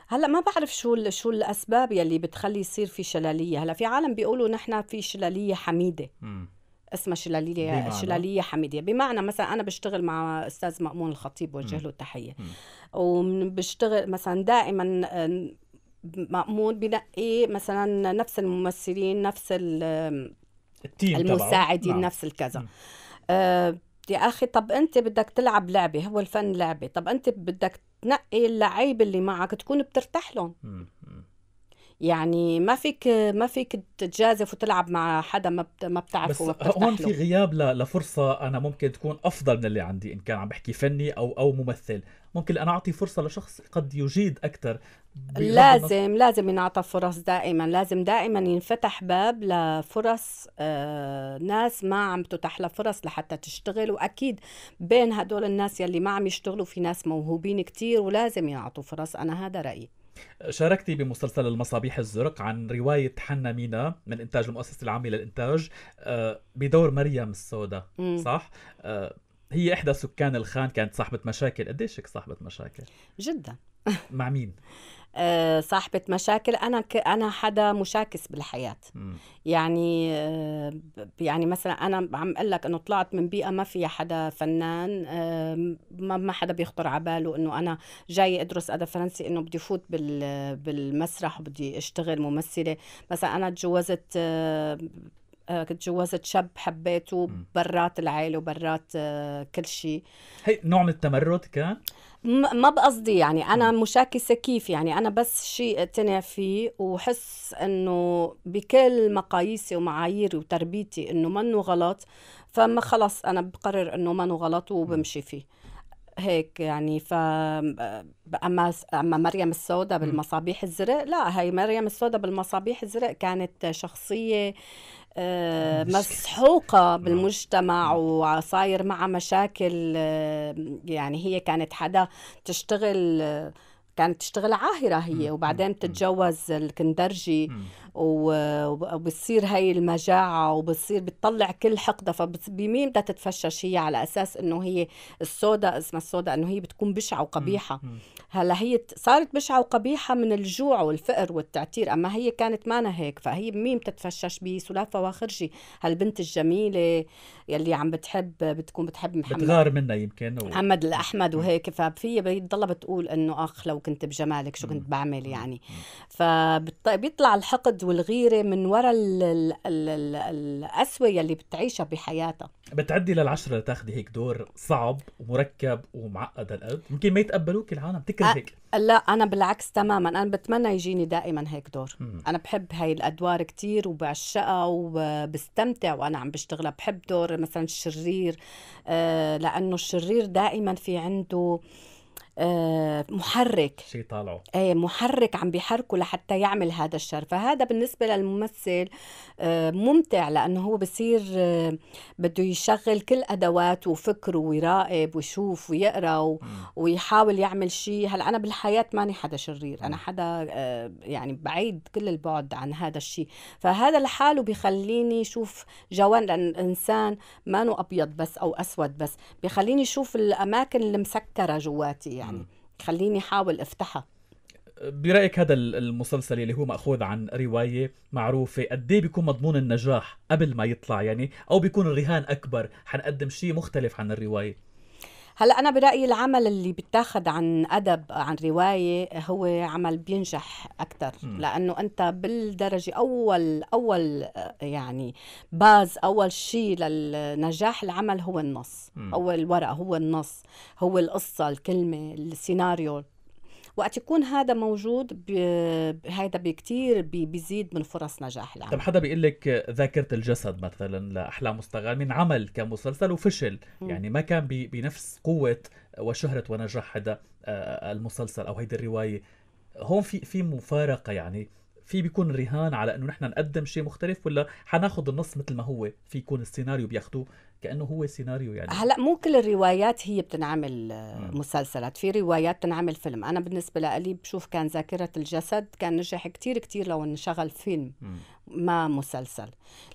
هلا ما بعرف شو شو الاسباب يلي بتخلي يصير في شلاليه هلا في عالم بيقولوا نحن في شلاليه حميده م. اسمها شلاليه بمعنى. شلاليه حميده بمعنى مثلا انا بشتغل مع استاذ مامون الخطيب بوجه له التحيه وبشتغل مثلا دائما مامون بنقي مثلا نفس الممثلين نفس التيم المساعدين نعم. نفس الكذا مم. آه، يا اخي طب انت بدك تلعب لعبه هو الفن لعبه طب انت بدك تنقي اللعيبه اللي معك تكون بترتاح لهم يعني ما فيك ما فيك تتجازف وتلعب مع حدا ما ما بتعرفه بس وبتفتح هون في غياب لفرصه انا ممكن تكون افضل من اللي عندي ان كان عم بحكي فني او او ممثل ممكن انا اعطي فرصه لشخص قد يجيد اكثر لازم النظر. لازم ينعطى فرص دائما لازم دائما ينفتح باب لفرص آه ناس ما عم تتاح لها فرص لحتى تشتغل واكيد بين هدول الناس يلي ما عم يشتغلوا في ناس موهوبين كتير ولازم ينعطوا فرص انا هذا رايي شاركتي بمسلسل المصابيح الزرق عن رواية حنا مينا من إنتاج المؤسسة العامة للإنتاج آه، بدور مريم السوداء صح؟ آه، هي إحدى سكان الخان كانت صاحبة مشاكل قديش صاحبة مشاكل؟ جدا مع مين؟ آه، صاحبة مشاكل أنا ك... أنا حدا مشاكس بالحياة م. يعني آه، يعني مثلا أنا عم أقول لك إنه طلعت من بيئة ما فيها حدا فنان ما ما حدا بيخطر على باله إنه أنا جاي أدرس أدب فرنسي إنه بدي فوت بال... بالمسرح وبدي أشتغل ممثلة مثلا أنا تجوزت آه، تجوزت شاب حبيته برات العائله وبرات كل شيء هي نوع من التمرد كان ما بقصدي يعني انا مشاكسه كيف يعني انا بس شيء اقتنع فيه وحس انه بكل مقاييسي ومعاييري وتربيتي انه منه غلط فما خلص انا بقرر انه منه غلط وبمشي فيه هيك يعني ف اما اما مريم السوداء بالمصابيح الزرق لا هي مريم السوداء بالمصابيح الزرق كانت شخصيه آه، مسحوقة آه. بالمجتمع وصاير معها مشاكل آه، يعني هي كانت حدا تشتغل كانت تشتغل عاهرة هي وبعدين تتجوز الكندرجي وبتصير هاي المجاعة وبتصير بتطلع كل حقدة فبمين بدها تتفشش هي على أساس إنه هي السوداء اسمها السوداء إنه هي بتكون بشعة وقبيحة هلا هي صارت بشعة وقبيحة من الجوع والفقر والتعتير أما هي كانت مانا هيك فهي مين بتتفشش بسلافة فواخرجي هالبنت الجميلة يلي عم بتحب بتكون بتحب محمد بتغار منها يمكن و... محمد الأحمد وهيك ففي بتضلها بتقول إنه أخ لو كنت بجمالك شو كنت بعمل يعني فبيطلع الحقد والغيره من وراء القسوه يلي بتعيشها بحياتها بتعدي للعشرة لتاخدي هيك دور صعب ومركب ومعقد هالقد يمكن ما يتقبلوك العالم تكرهك أ... لا انا بالعكس تماما انا بتمنى يجيني دائما هيك دور مم. انا بحب هاي الادوار كتير وبعشقها وبستمتع وانا عم بشتغلها بحب دور مثلا الشرير آه لانه الشرير دائما في عنده آه آه، محرك شيء طالعه ايه محرك عم بيحركه لحتى يعمل هذا الشر فهذا بالنسبه للممثل آه، ممتع لانه هو بصير آه، بده يشغل كل ادواته وفكره ويراقب ويشوف ويقرا ويحاول يعمل شيء هلا انا بالحياه ماني حدا شرير انا حدا يعني بعيد كل البعد عن هذا الشيء فهذا لحاله بخليني شوف جوان لان الانسان ما ابيض بس او اسود بس بخليني اشوف الاماكن المسكره جواتي يعني يعني خليني احاول افتحها برايك هذا المسلسل اللي هو ماخوذ عن روايه معروفه قد ايه بيكون مضمون النجاح قبل ما يطلع يعني او بيكون الرهان اكبر حنقدم شيء مختلف عن الروايه هلا انا برايي العمل اللي بيتاخد عن ادب عن روايه هو عمل بينجح اكثر لانه انت بالدرجه اول اول يعني باز اول شيء للنجاح العمل هو النص م. اول ورقه هو النص هو القصه الكلمه السيناريو وقت يكون هذا موجود هذا بكتير بيزيد من فرص نجاح العمل طب حدا بيقول لك ذاكره الجسد مثلا لاحلام مستغان من عمل كمسلسل وفشل م. يعني ما كان بنفس قوه وشهره ونجاح هذا آه، المسلسل او هيدي الروايه هون في في مفارقه يعني في بيكون رهان على انه نحن نقدم شيء مختلف ولا حناخذ النص مثل ما هو في يكون السيناريو بياخذوه كانه هو سيناريو يعني هلا مو كل الروايات هي بتنعمل آه، مسلسلات في روايات بتنعمل فيلم انا بالنسبه لي بشوف كان ذاكره الجسد كان نجح كتير كتير لو انشغل فيلم ما مسلسل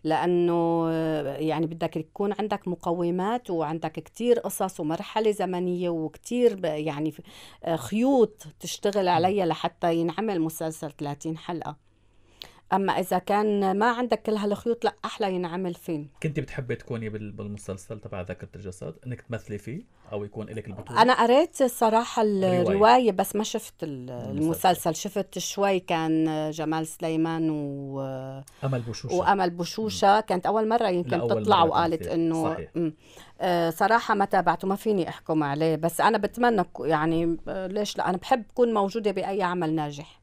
لانه آه، يعني بدك يكون عندك مقومات وعندك كتير قصص ومرحله زمنيه وكتير يعني آه، خيوط تشتغل عليها لحتى ينعمل مسلسل 30 حلقه اما اذا كان ما عندك كل هالخيوط لا احلى ينعمل فين كنت بتحبي تكوني بالمسلسل تبع ذاكره الجسد انك تمثلي فيه او يكون لك البطوله انا قريت الصراحه الروايه بس ما شفت المسلسل شفت شوي كان جمال سليمان و امل بشوشه وامل بشوشه م. كانت اول مره يمكن أول تطلع مرة وقالت انه آه، صراحه ما تابعته ما فيني احكم عليه بس انا بتمنى يعني آه، ليش لا انا بحب اكون موجوده باي عمل ناجح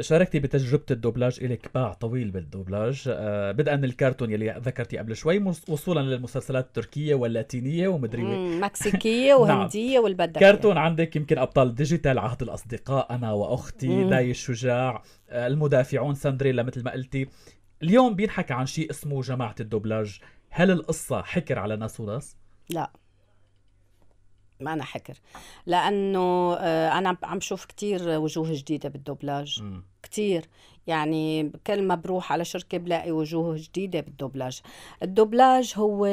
شاركتي بتجربة الدوبلاج إلك باع طويل بالدوبلاج آه، بدءا من الكرتون يلي ذكرتي قبل شوي وصولا للمسلسلات التركية واللاتينية ومدري مكسيكية نعم. وهندية نعم. والبدك كرتون عندك يمكن أبطال ديجيتال عهد الأصدقاء أنا وأختي داي الشجاع آه، المدافعون سندريلا مثل ما قلتي اليوم بينحكى عن شيء اسمه جماعة الدوبلاج هل القصة حكر على ناس وناس؟ لا ما أنا حكر لأنه آه، أنا عم شوف كتير وجوه جديدة بالدوبلاج كتير يعني كل ما بروح على شركه بلاقي وجوه جديده بالدوبلاج الدوبلاج هو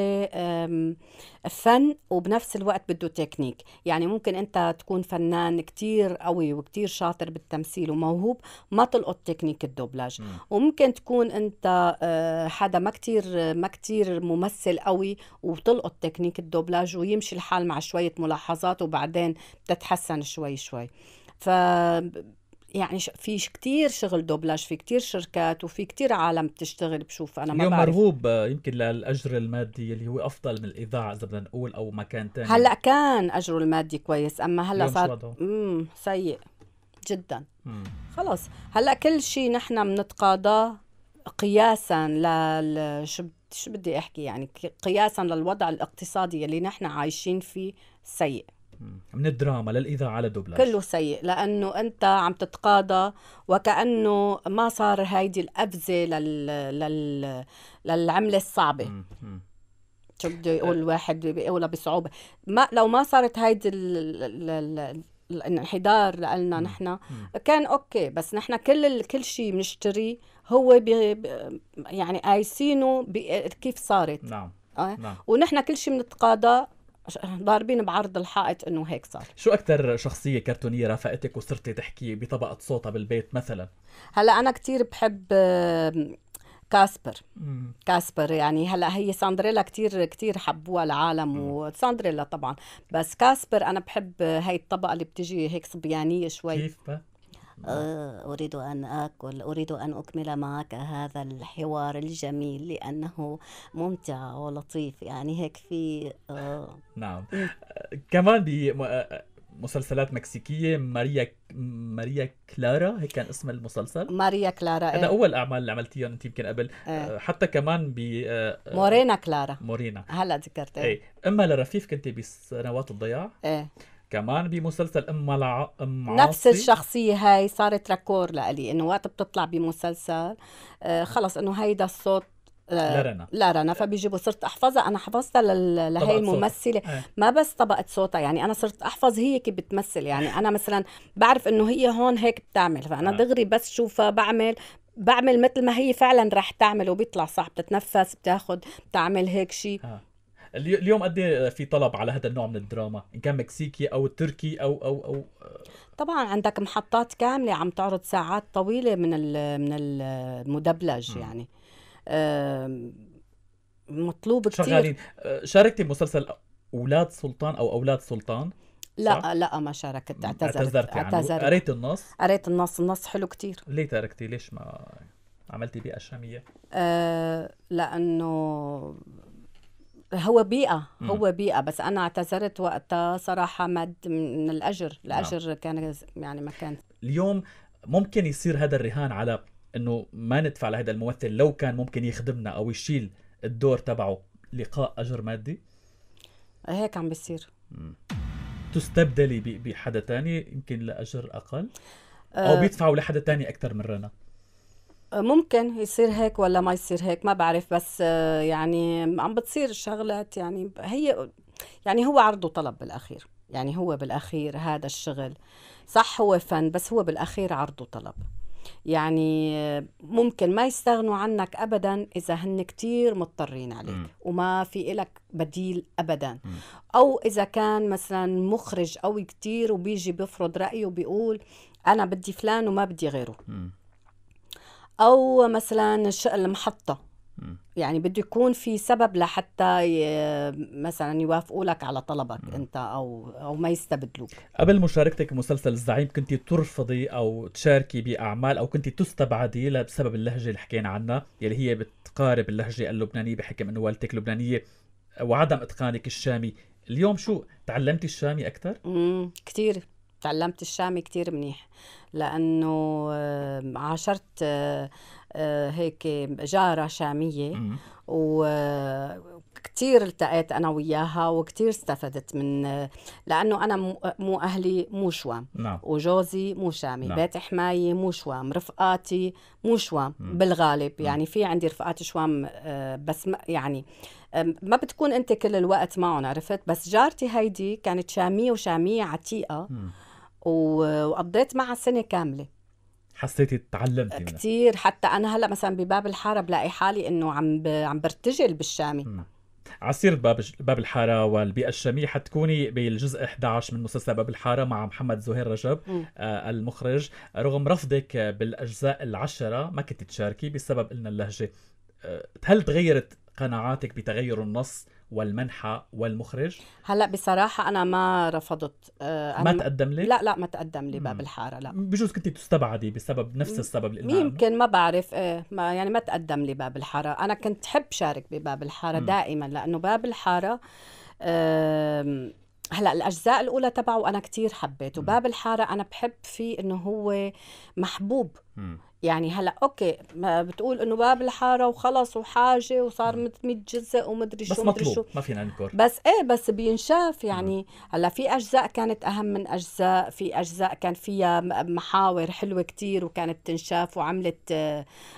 فن وبنفس الوقت بده تكنيك يعني ممكن انت تكون فنان كتير قوي وكتير شاطر بالتمثيل وموهوب ما تلقط تكنيك الدوبلاج م. وممكن تكون انت آه، حدا ما كتير ما كتير ممثل قوي وتلقط تكنيك الدوبلاج ويمشي الحال مع شويه ملاحظات وبعدين بتتحسن شوي شوي ف يعني في كتير شغل دوبلاج في كتير شركات وفي كتير عالم بتشتغل بشوف انا ما اليوم بعرف. مرغوب آه، يمكن للاجر المادي اللي هو افضل من الاذاعه اذا بدنا نقول او مكان تاني هلا كان اجره المادي كويس اما هلا صار امم سيء جدا خلص هلا كل شيء نحن بنتقاضاه قياسا لل شو بدي احكي يعني قياسا للوضع الاقتصادي اللي نحن عايشين فيه سيء من الدراما للاذاعه للدوبلاج كله سيء لانه انت عم تتقاضى وكانه ما صار هيدي القفزه لل... لل... للعمله الصعبه مم. شو بده يقول واحد بيقولها بصعوبه ما لو ما صارت هيدي ال... ال... الانحدار لنا نحن كان اوكي بس نحن كل ال... كل شيء بنشتريه هو بي... يعني قايسينه بي... كيف صارت نعم آه؟ نعم. ونحن كل شيء بنتقاضى ضاربين بعرض الحائط انه هيك صار شو اكثر شخصيه كرتونيه رافقتك وصرتي تحكي بطبقه صوتها بالبيت مثلا هلا انا كثير بحب كاسبر مم. كاسبر يعني هلا هي ساندريلا كثير كثير حبوها العالم وساندريلا طبعا بس كاسبر انا بحب هاي الطبقه اللي بتجي هيك صبيانيه شوي كيف بقى؟ آه. آه، أريد أن أكل أريد أن أكمل معك هذا الحوار الجميل لأنه ممتع ولطيف يعني هيك في آه. نعم كمان مسلسلات مكسيكية ماريا ماريا كلارا هيك كان اسم المسلسل ماريا كلارا هذا إيه؟ اول اعمال اللي عملتيهم انت يمكن قبل إيه؟ حتى كمان ب مورينا كلارا مورينا هلا ذكرت ايه اما لرفيف كنت بسنوات الضياع ايه كمان بمسلسل ام لع... ام عاصي نفس الشخصيه هاي صارت ركور لإلي انه وقت بتطلع بمسلسل آه، خلص انه هيدا الصوت آه، لرنا لرنا فبيجيبوا صرت احفظها انا حفظتها لل... لهي الممثله إيه. ما بس طبقه صوتها يعني انا صرت احفظ هي كيف بتمثل يعني انا مثلا بعرف انه هي هون هيك بتعمل فانا آه. دغري بس شوفها بعمل بعمل مثل ما هي فعلا رح تعمل وبيطلع صح بتتنفس بتاخذ بتعمل هيك شيء اليوم قد إيه في طلب على هذا النوع من الدراما ان كان مكسيكي او تركي او او او طبعا عندك محطات كامله عم تعرض ساعات طويله من من المدبلج يعني مطلوب كثير شغالين آه، شاركتي بمسلسل اولاد سلطان او اولاد سلطان لا لا ما شاركت اعتذرت اعتذرت, قريت النص قريت النص النص حلو كتير ليه تركتي ليش ما عملتي بيئه شاميه أه لأنه هو بيئة هو بيئة بس أنا اعتذرت وقتها صراحة مد من الأجر نعم. الأجر آه. كان يعني ما كان اليوم ممكن يصير هذا الرهان على انه ما ندفع لهذا الممثل لو كان ممكن يخدمنا او يشيل الدور تبعه لقاء اجر مادي هيك عم بيصير تستبدلي بحدا تاني يمكن لاجر اقل آه، او بيدفعوا لحدا تاني اكثر من رنا ممكن يصير هيك ولا ما يصير هيك ما بعرف بس آه، يعني عم بتصير الشغلات يعني هي يعني هو عرض وطلب بالاخير يعني هو بالاخير هذا الشغل صح هو فن بس هو بالاخير عرض وطلب يعني آه، ممكن ما يستغنوا عنك ابدا اذا هن كتير مضطرين عليك م. وما في لك بديل ابدا م. او اذا كان مثلا مخرج قوي كتير وبيجي بيفرض رايه وبيقول انا بدي فلان وما بدي غيره م. او مثلا المحطه يعني بده يكون في سبب لحتى مثلا يوافقوا لك على طلبك م. انت او او ما يستبدلوك قبل مشاركتك بمسلسل الزعيم كنت ترفضي او تشاركي باعمال او كنت تستبعدي بسبب اللهجه اللي حكينا عنها يلي هي بتقارب اللهجه اللبنانيه بحكم انه والدتك لبنانيه وعدم اتقانك الشامي اليوم شو تعلمتي الشامي اكثر امم كثير تعلمت الشامي كثير منيح لانه آه، عاشرت آه، آه، هيك جاره شاميه وكثير التقيت انا وياها وكثير استفدت من لانه انا مو اهلي مو شوام نعم. وجوزي مو شامي نعم. بيت حماي مو شوام رفقاتي مو شوام بالغالب يعني في عندي رفقات شوام بس يعني ما بتكون انت كل الوقت معهم عرفت بس جارتي هيدي كانت شاميه وشاميه عتيقه مم. وقضيت معها سنه كامله حسيتي تعلمتي منها. كثير حتى انا هلا مثلا بباب الحاره بلاقي حالي انه عم ب... عم برتجل بالشامي م. عصير باب باب الحاره والبيئه الشاميه حتكوني بالجزء 11 من مسلسل باب الحاره مع محمد زهير رجب م. آه المخرج رغم رفضك بالاجزاء العشره ما كنت تشاركي بسبب ان اللهجه آه هل تغيرت قناعاتك بتغير النص والمنحة والمخرج هلا بصراحة أنا ما رفضت آه، أنا ما تقدم لك؟ لا لا ما تقدم لي باب الحارة لا بجوز كنت تستبعدي بسبب نفس السبب اللي يمكن ما بعرف إيه ما يعني ما تقدم لي باب الحارة أنا كنت حب شارك بباب الحارة مم. دائما لأنه باب الحارة هلا الاجزاء الاولى تبعه انا كثير حبيته باب الحاره انا بحب فيه انه هو محبوب م. يعني هلا اوكي ما بتقول انه باب الحاره وخلص وحاجه وصار 100 جزء ومدري شو بس مدري شو ما فينا ننكر بس ايه بس بينشاف يعني هلا في اجزاء كانت اهم من اجزاء في اجزاء كان فيها محاور حلوه كتير وكانت تنشاف وعملت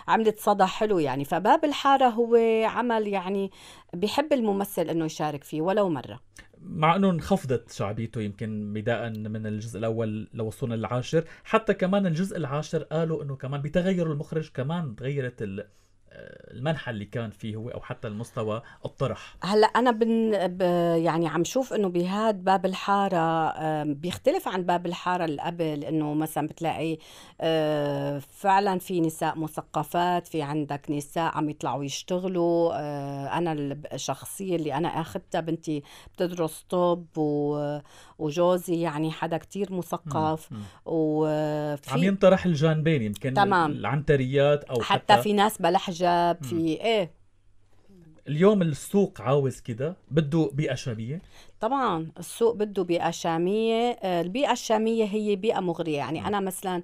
عملت صدى حلو يعني فباب الحاره هو عمل يعني بحب الممثل انه يشارك فيه ولو مره مع انه انخفضت شعبيته يمكن بداء من الجزء الاول لوصولنا للعاشر حتى كمان الجزء العاشر قالوا انه كمان بتغير المخرج كمان تغيرت المنحى اللي كان فيه هو او حتى المستوى الطرح هلا انا بن يعني عم شوف انه بهاد باب الحاره بيختلف عن باب الحاره اللي قبل انه مثلا بتلاقي آه، فعلا في نساء مثقفات في عندك نساء عم يطلعوا يشتغلوا آه، انا الشخصيه اللي انا اخذتها بنتي بتدرس طب وجوزي يعني حدا كتير مثقف وفي آه، عم ينطرح الجانبين يمكن تمام. العنتريات او حتى, حتى في ناس بلا حجاب في ايه اليوم السوق عاوز كده بده بيئه شاميه طبعا السوق بده بيئه شاميه آه، البيئه الشاميه هي بيئه مغريه يعني م. انا مثلا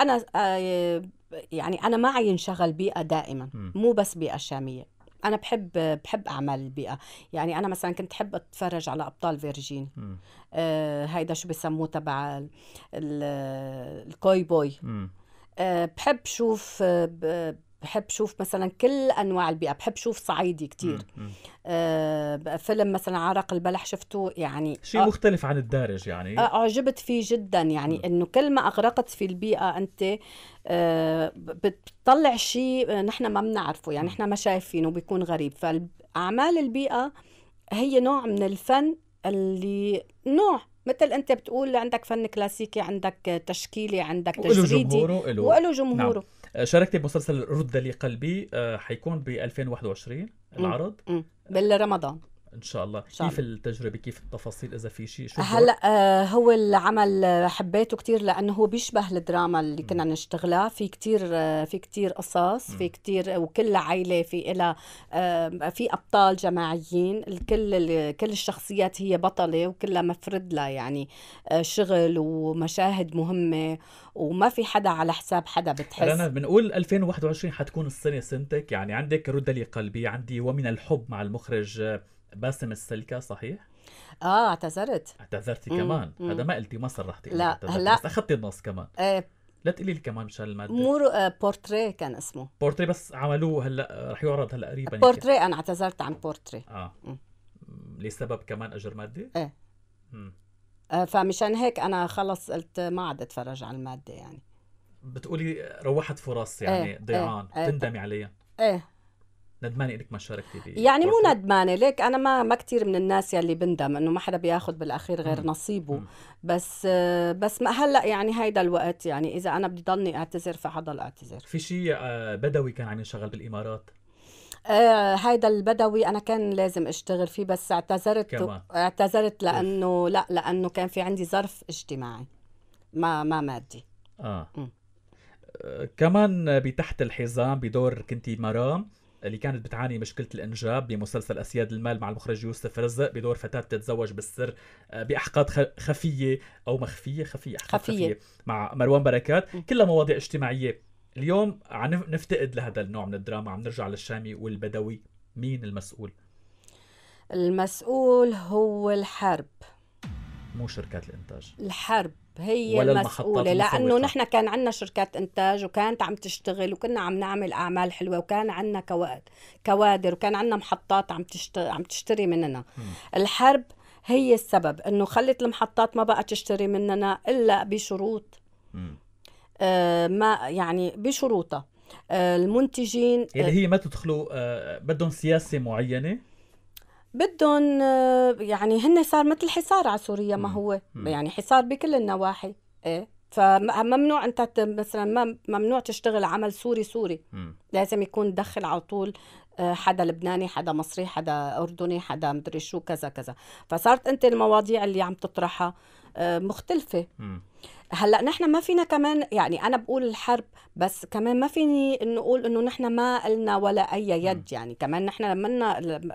انا آه، يعني انا ما ينشغل بيئه دائما م. مو بس بيئه شاميه انا بحب بحب اعمال البيئه يعني انا مثلا كنت احب اتفرج على ابطال فيرجين آه هيدا شو بسموه تبع الكوي بوي آه بحب شوف آه بحب شوف مثلا كل انواع البيئه بحب شوف صعيدي كثير آه فيلم مثلا عرق البلح شفته يعني شيء آه مختلف عن الدارج يعني آه اعجبت فيه جدا يعني انه كل ما اغرقت في البيئه انت آه بتطلع شيء آه، نحن ما بنعرفه يعني نحن ما شايفينه بيكون غريب فاعمال البيئه هي نوع من الفن اللي نوع مثل انت بتقول عندك فن كلاسيكي عندك تشكيلي عندك تجريدي وله جمهوره وله جمهوره نعم. شاركتي بمسلسل رد لي قلبي آه، حيكون ب 2021 العرض بالرمضان ان شاء الله إن شاء كيف الله. التجربه كيف التفاصيل اذا في شيء شو هلا آه، هو العمل حبيته كثير لانه هو بيشبه الدراما اللي كنا نشتغلها في كثير آه، في كثير قصص في كثير وكل عائله في لها آه، في ابطال جماعيين الكل كل الشخصيات هي بطله وكلها مفرد لها يعني شغل ومشاهد مهمه وما في حدا على حساب حدا بتحس انا بنقول 2021 حتكون السنه سنتك يعني عندك رده لقلبي عندي ومن الحب مع المخرج باسم السلكة صحيح؟ اه اعتذرت اعتذرتي كمان مم. هذا ما قلتي ما صرحتي لا هلا بس اخذتي النص كمان ايه لا تقولي لي كمان مشان الماده مور آه بورتري كان اسمه بورتري بس عملوه هلا رح يعرض هلا قريبا بورتري انا اعتذرت عن بورتري اه مم. لسبب كمان اجر مادي؟ ايه آه فمشان هيك انا خلص قلت ما عاد اتفرج على الماده يعني بتقولي روحت فرص يعني ايه, إيه، ضيعان ايه تندمي عليها ايه ندمانه انك ما شاركتي بي يعني مو ندمانه ليك انا ما ما كثير من الناس يلي بندم انه ما حدا بياخذ بالاخير غير مم. نصيبه مم. بس بس ما هلا يعني هيدا الوقت يعني اذا انا بدي ضلني اعتذر فحضل اعتذر في شيء آه، بدوي كان عم ينشغل بالامارات آه هيدا البدوي انا كان لازم اشتغل فيه بس اعتذرت كمان. اعتذرت لانه لا لانه كان في عندي ظرف اجتماعي ما ما مادي اه م. آه، كمان بتحت الحزام بدور كنتي مرام اللي كانت بتعاني مشكله الانجاب بمسلسل اسياد المال مع المخرج يوسف رزق بدور فتاه بتتزوج بالسر آه، باحقاد خفيه او مخفيه خفيه احقاد خفيه, خفية مع مروان بركات كلها مواضيع اجتماعيه اليوم عم نفتقد لهذا النوع من الدراما عم نرجع للشامي والبدوي مين المسؤول المسؤول هو الحرب مو شركات الانتاج الحرب هي ولا المسؤوله لانه نحن كان عندنا شركات انتاج وكانت عم تشتغل وكنا عم نعمل اعمال حلوه وكان عندنا كوادر وكان عندنا محطات عم تشت... عم تشتري مننا م. الحرب هي السبب انه خلت المحطات ما بقى تشتري مننا الا بشروط م. آه ما يعني بشروطها آه المنتجين يعني هي ما تدخلوا آه بدهم سياسه معينه بدهم آه، يعني هن صار مثل حصار على سوريا ما هو يعني حصار بكل النواحي ايه فممنوع انت مثلا ممنوع تشتغل عمل سوري سوري م. لازم يكون دخل على طول آه، حدا لبناني حدا مصري حدا اردني حدا مدري شو كذا كذا فصارت انت المواضيع اللي عم تطرحها آه، مختلفه هلا نحن ما فينا كمان يعني انا بقول الحرب بس كمان ما فيني نقول انه نحن ما قلنا ولا اي يد يعني كمان نحن لما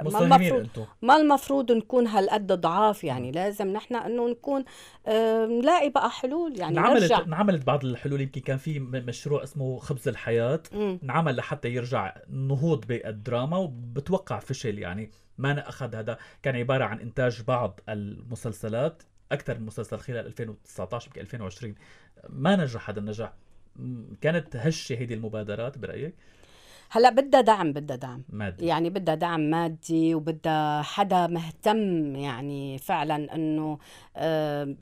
ما المفروض ما المفروض نكون هالقد ضعاف يعني لازم نحن انه نكون آه، نلاقي بقى حلول يعني انعملت نرجع. انعملت بعض الحلول يمكن كان في مشروع اسمه خبز الحياه انعمل لحتى يرجع نهوض بالدراما وبتوقع فشل يعني ما اخذ هذا كان عباره عن انتاج بعض المسلسلات اكثر من مسلسل خلال 2019 يمكن 2020 ما نجح هذا النجاح كانت هشه هيدي المبادرات برايك؟ هلا بدها دعم بدها دعم مادي. يعني بدها دعم مادي وبدها حدا مهتم يعني فعلا انه آه،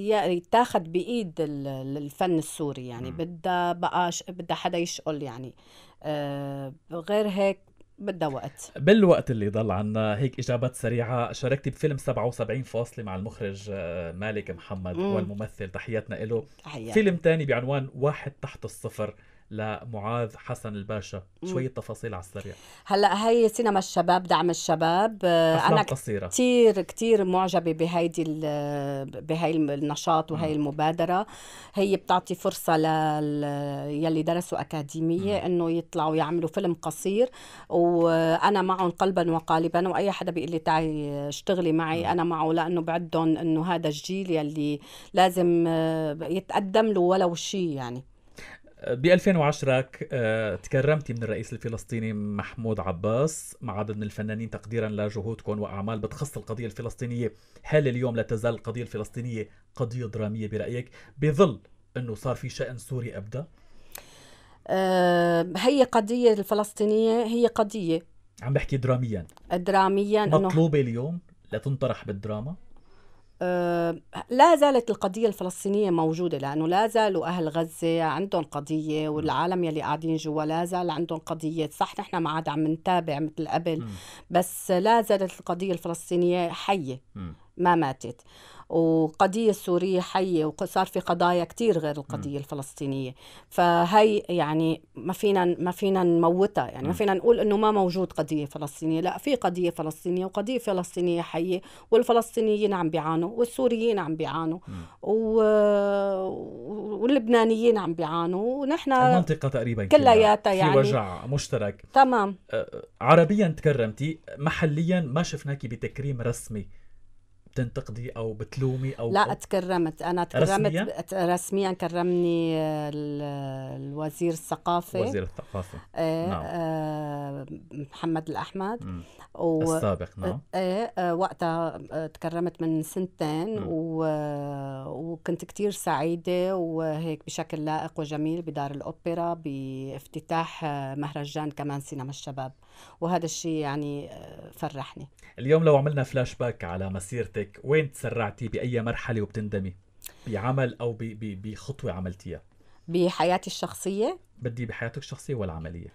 يتاخذ بايد الفن السوري يعني بدها بقى بدها حدا يشقل يعني آه، غير هيك بدها وقت بالوقت اللي ضل عنا هيك اجابات سريعه شاركتي بفيلم 77 فاصله مع المخرج آه، مالك محمد مم. والممثل تحياتنا له فيلم تاني بعنوان واحد تحت الصفر لمعاذ حسن الباشا شوية تفاصيل على السريع هلا هي سينما الشباب دعم الشباب آه، أنا قصيرة. كتير كتير معجبة بهيدي بهي النشاط وهي المبادرة هي بتعطي فرصة لل يلي درسوا أكاديمية مم. إنه يطلعوا يعملوا فيلم قصير وأنا معهم قلبا وقالبا وأي حدا بيقول لي تعي اشتغلي معي مم. أنا معه لأنه بعدهم إنه هذا الجيل يلي لازم آه، يتقدم له ولو شيء يعني ب 2010 آه، تكرمتي من الرئيس الفلسطيني محمود عباس مع عدد من الفنانين تقديرا لجهودكم واعمال بتخص القضيه الفلسطينيه، هل اليوم لا تزال القضيه الفلسطينيه قضيه دراميه برايك بظل انه صار في شان سوري ابدا؟ آه، هي قضيه الفلسطينيه هي قضيه عم بحكي دراميا دراميا مطلوبه اليوم لتنطرح بالدراما؟ آه، لا زالت القضية الفلسطينية موجودة لأنه لا زالوا أهل غزة عندهم قضية والعالم يلي قاعدين جوا لا زال عندهم قضية صح نحن ما عاد عم نتابع مثل قبل بس لا زالت القضية الفلسطينية حية ما ماتت وقضية سورية حية وصار في قضايا كتير غير القضية م. الفلسطينية فهي يعني ما فينا ما فينا نموتها يعني م. ما فينا نقول انه ما موجود قضية فلسطينية لا في قضية فلسطينية وقضية فلسطينية حية والفلسطينيين عم بيعانوا والسوريين عم بيعانوا و... واللبنانيين عم بيعانوا ونحن المنطقة تقريبا كلياتها يعني في وجع مشترك تمام أه، عربيا تكرمتي محليا ما شفناكي بتكريم رسمي بتنتقدي او بتلومي او لا تكرمت انا تكرمت رسميا, رسمياً كرمني الوزير الثقافه وزير الثقافه ايه نعم. آه، محمد الاحمد و... السابق نعم ايه آه، وقتها تكرمت من سنتين و... وكنت كتير سعيده وهيك بشكل لائق وجميل بدار الاوبرا بافتتاح آه، مهرجان كمان سينما الشباب وهذا الشيء يعني آه، فرحني اليوم لو عملنا فلاش باك على مسيرتك وين تسرعتي باي مرحله وبتندمي بعمل او بخطوه عملتيها بحياتي الشخصيه بدي بحياتك الشخصيه والعمليه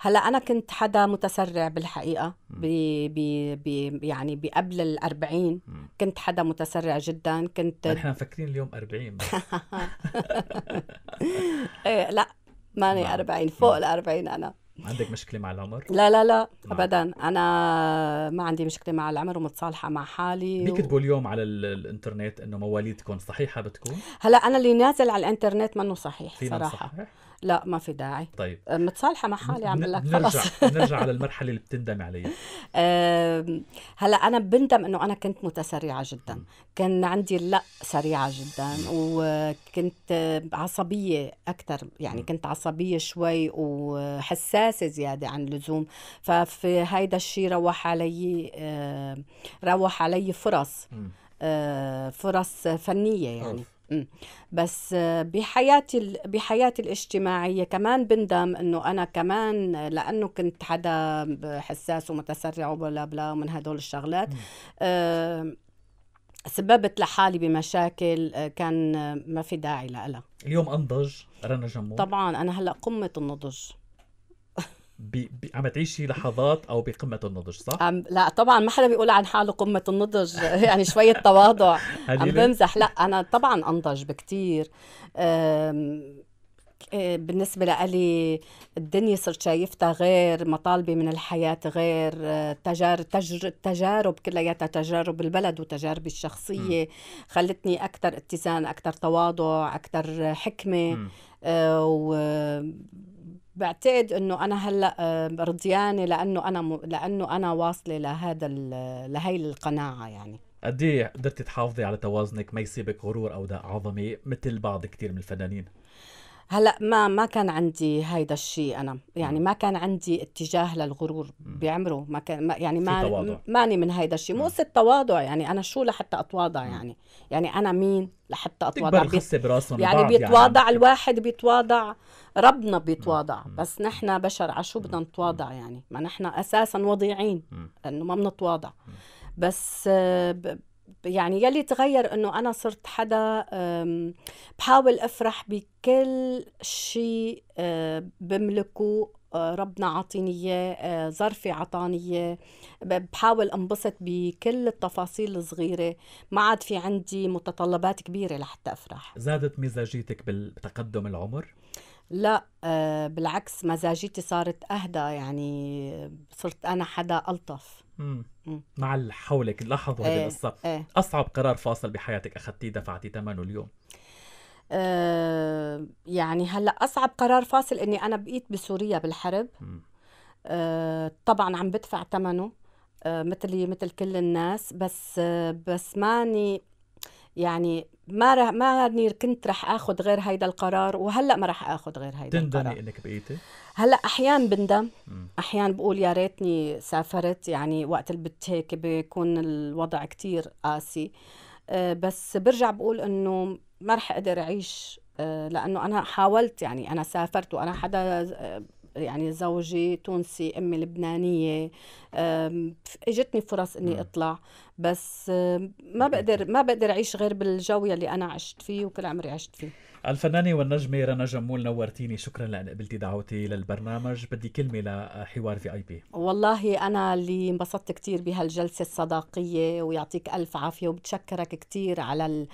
هلا انا كنت حدا متسرع بالحقيقه بي بي بي يعني بقبل ال 40 كنت حدا متسرع جدا كنت نحن مفكرين اليوم 40 إيه لا ماني 40 نعم. فوق ال 40 انا عندك مشكله مع العمر لا لا لا ابدا انا ما عندي مشكله مع العمر ومتصالحه مع حالي بيكتبوا و... اليوم على الانترنت انه مواليدكم صحيحه بتكون هلا انا اللي نازل على الانترنت منه صحيح صراحه صحيح؟ لا ما في داعي طيب أه، متصالحه مع حالي عم بقول لك نرجع نرجع على المرحله اللي بتندمي عليها أه، هلا انا بندم انه انا كنت متسرعه جدا كان عندي لا سريعه جدا وكنت عصبيه اكثر يعني كنت عصبيه شوي وحساسه زياده عن اللزوم ففي هيدا الشيء روح علي أه، روح علي فرص فرص فنيه يعني أوف. بس آه، بحياتي بحياتي الاجتماعيه كمان بندم انه انا كمان لانه كنت حدا حساس ومتسرع وبلا بلا ومن هدول الشغلات آه، سببت لحالي بمشاكل آه، كان ما في داعي لها اليوم انضج رنا جمهور طبعا انا هلا قمه النضج بي بي عم تعيشي لحظات او بقمه النضج صح؟ لا طبعا ما حدا بيقول عن حاله قمه النضج يعني شويه تواضع عم بمزح لا انا طبعا انضج بكثير آه، بالنسبة لألي الدنيا صرت شايفتها غير مطالبي من الحياة غير آه، تجارب, تجارب كلياتها تجارب البلد وتجاربي الشخصية خلتني أكثر اتزان أكثر تواضع أكثر حكمة آه، و بعتقد انه انا هلا آه، رضيانه لانه انا م... لانه انا واصله لهذا ال... لهي القناعه يعني قد ايه قدرتي تحافظي على توازنك ما يصيبك غرور او داء عظمي مثل بعض كثير من الفنانين هلا ما ما كان عندي هيدا الشيء انا يعني ما كان عندي اتجاه للغرور بعمره ما كان ما يعني ما ماني من هيدا الشيء مو قصه تواضع يعني انا شو لحتى اتواضع يعني يعني انا مين لحتى اتواضع يعني, يعني بيتواضع يعني. الواحد بيتواضع ربنا بيتواضع بس نحن بشر على شو بدنا نتواضع يعني ما نحن اساسا وضيعين انه ما بنتواضع بس آه، يعني يلي تغير انه انا صرت حدا بحاول افرح بكل شيء آه، بملكه آه، ربنا عاطيني اياه آه، ظرفي عطاني اياه بحاول انبسط بكل التفاصيل الصغيره ما عاد في عندي متطلبات كبيره لحتى افرح زادت مزاجيتك بتقدم العمر لا بالعكس مزاجيتي صارت اهدى يعني صرت انا حدا الطف مع اللي حولك لاحظوا هذه إيه، القصة ايه. أصعب قرار فاصل بحياتك أخذتيه دفعتي ثمنه اليوم آه، يعني هلا أصعب قرار فاصل إني أنا بقيت بسوريا بالحرب آه، طبعا عم بدفع ثمنه آه، مثلي مثل كل الناس بس بس ماني يعني ما رح ما كنت رح اخذ غير هيدا القرار وهلا ما رح اخذ غير هيدا القرار تندمي انك بقيتي؟ هلا احيان بندم احيان بقول يا ريتني سافرت يعني وقت البت هيك بيكون الوضع كتير قاسي أه بس برجع بقول انه ما رح اقدر اعيش أه لانه انا حاولت يعني انا سافرت وانا حدا آه، يعني زوجي تونسي امي لبنانيه اجتني فرص اني اطلع بس ما بقدر ما بقدر اعيش غير بالجو يلي انا عشت فيه وكل عمري عشت فيه الفنانة والنجمة رنا جمول نورتيني شكرا لأن قبلتي دعوتي للبرنامج بدي كلمة لحوار في اي بي والله أنا اللي انبسطت كثير بهالجلسة الصداقية ويعطيك ألف عافية وبتشكرك كثير على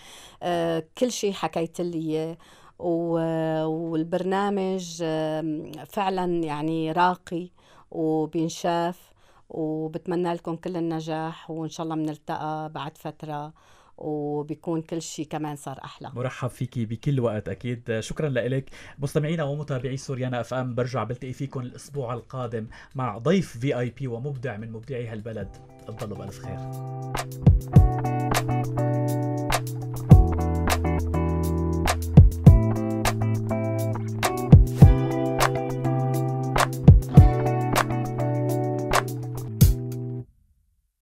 آه، كل شيء حكيت لي اياه والبرنامج فعلا يعني راقي وبينشاف وبتمنى لكم كل النجاح وان شاء الله بنلتقى بعد فتره وبيكون كل شيء كمان صار احلى مرحب فيكي بكل وقت اكيد شكرا لك مستمعينا ومتابعي سوريانا اف ام برجع بلتقي فيكم الاسبوع القادم مع ضيف في اي بي ومبدع من مبدعي هالبلد تضلوا بالف خير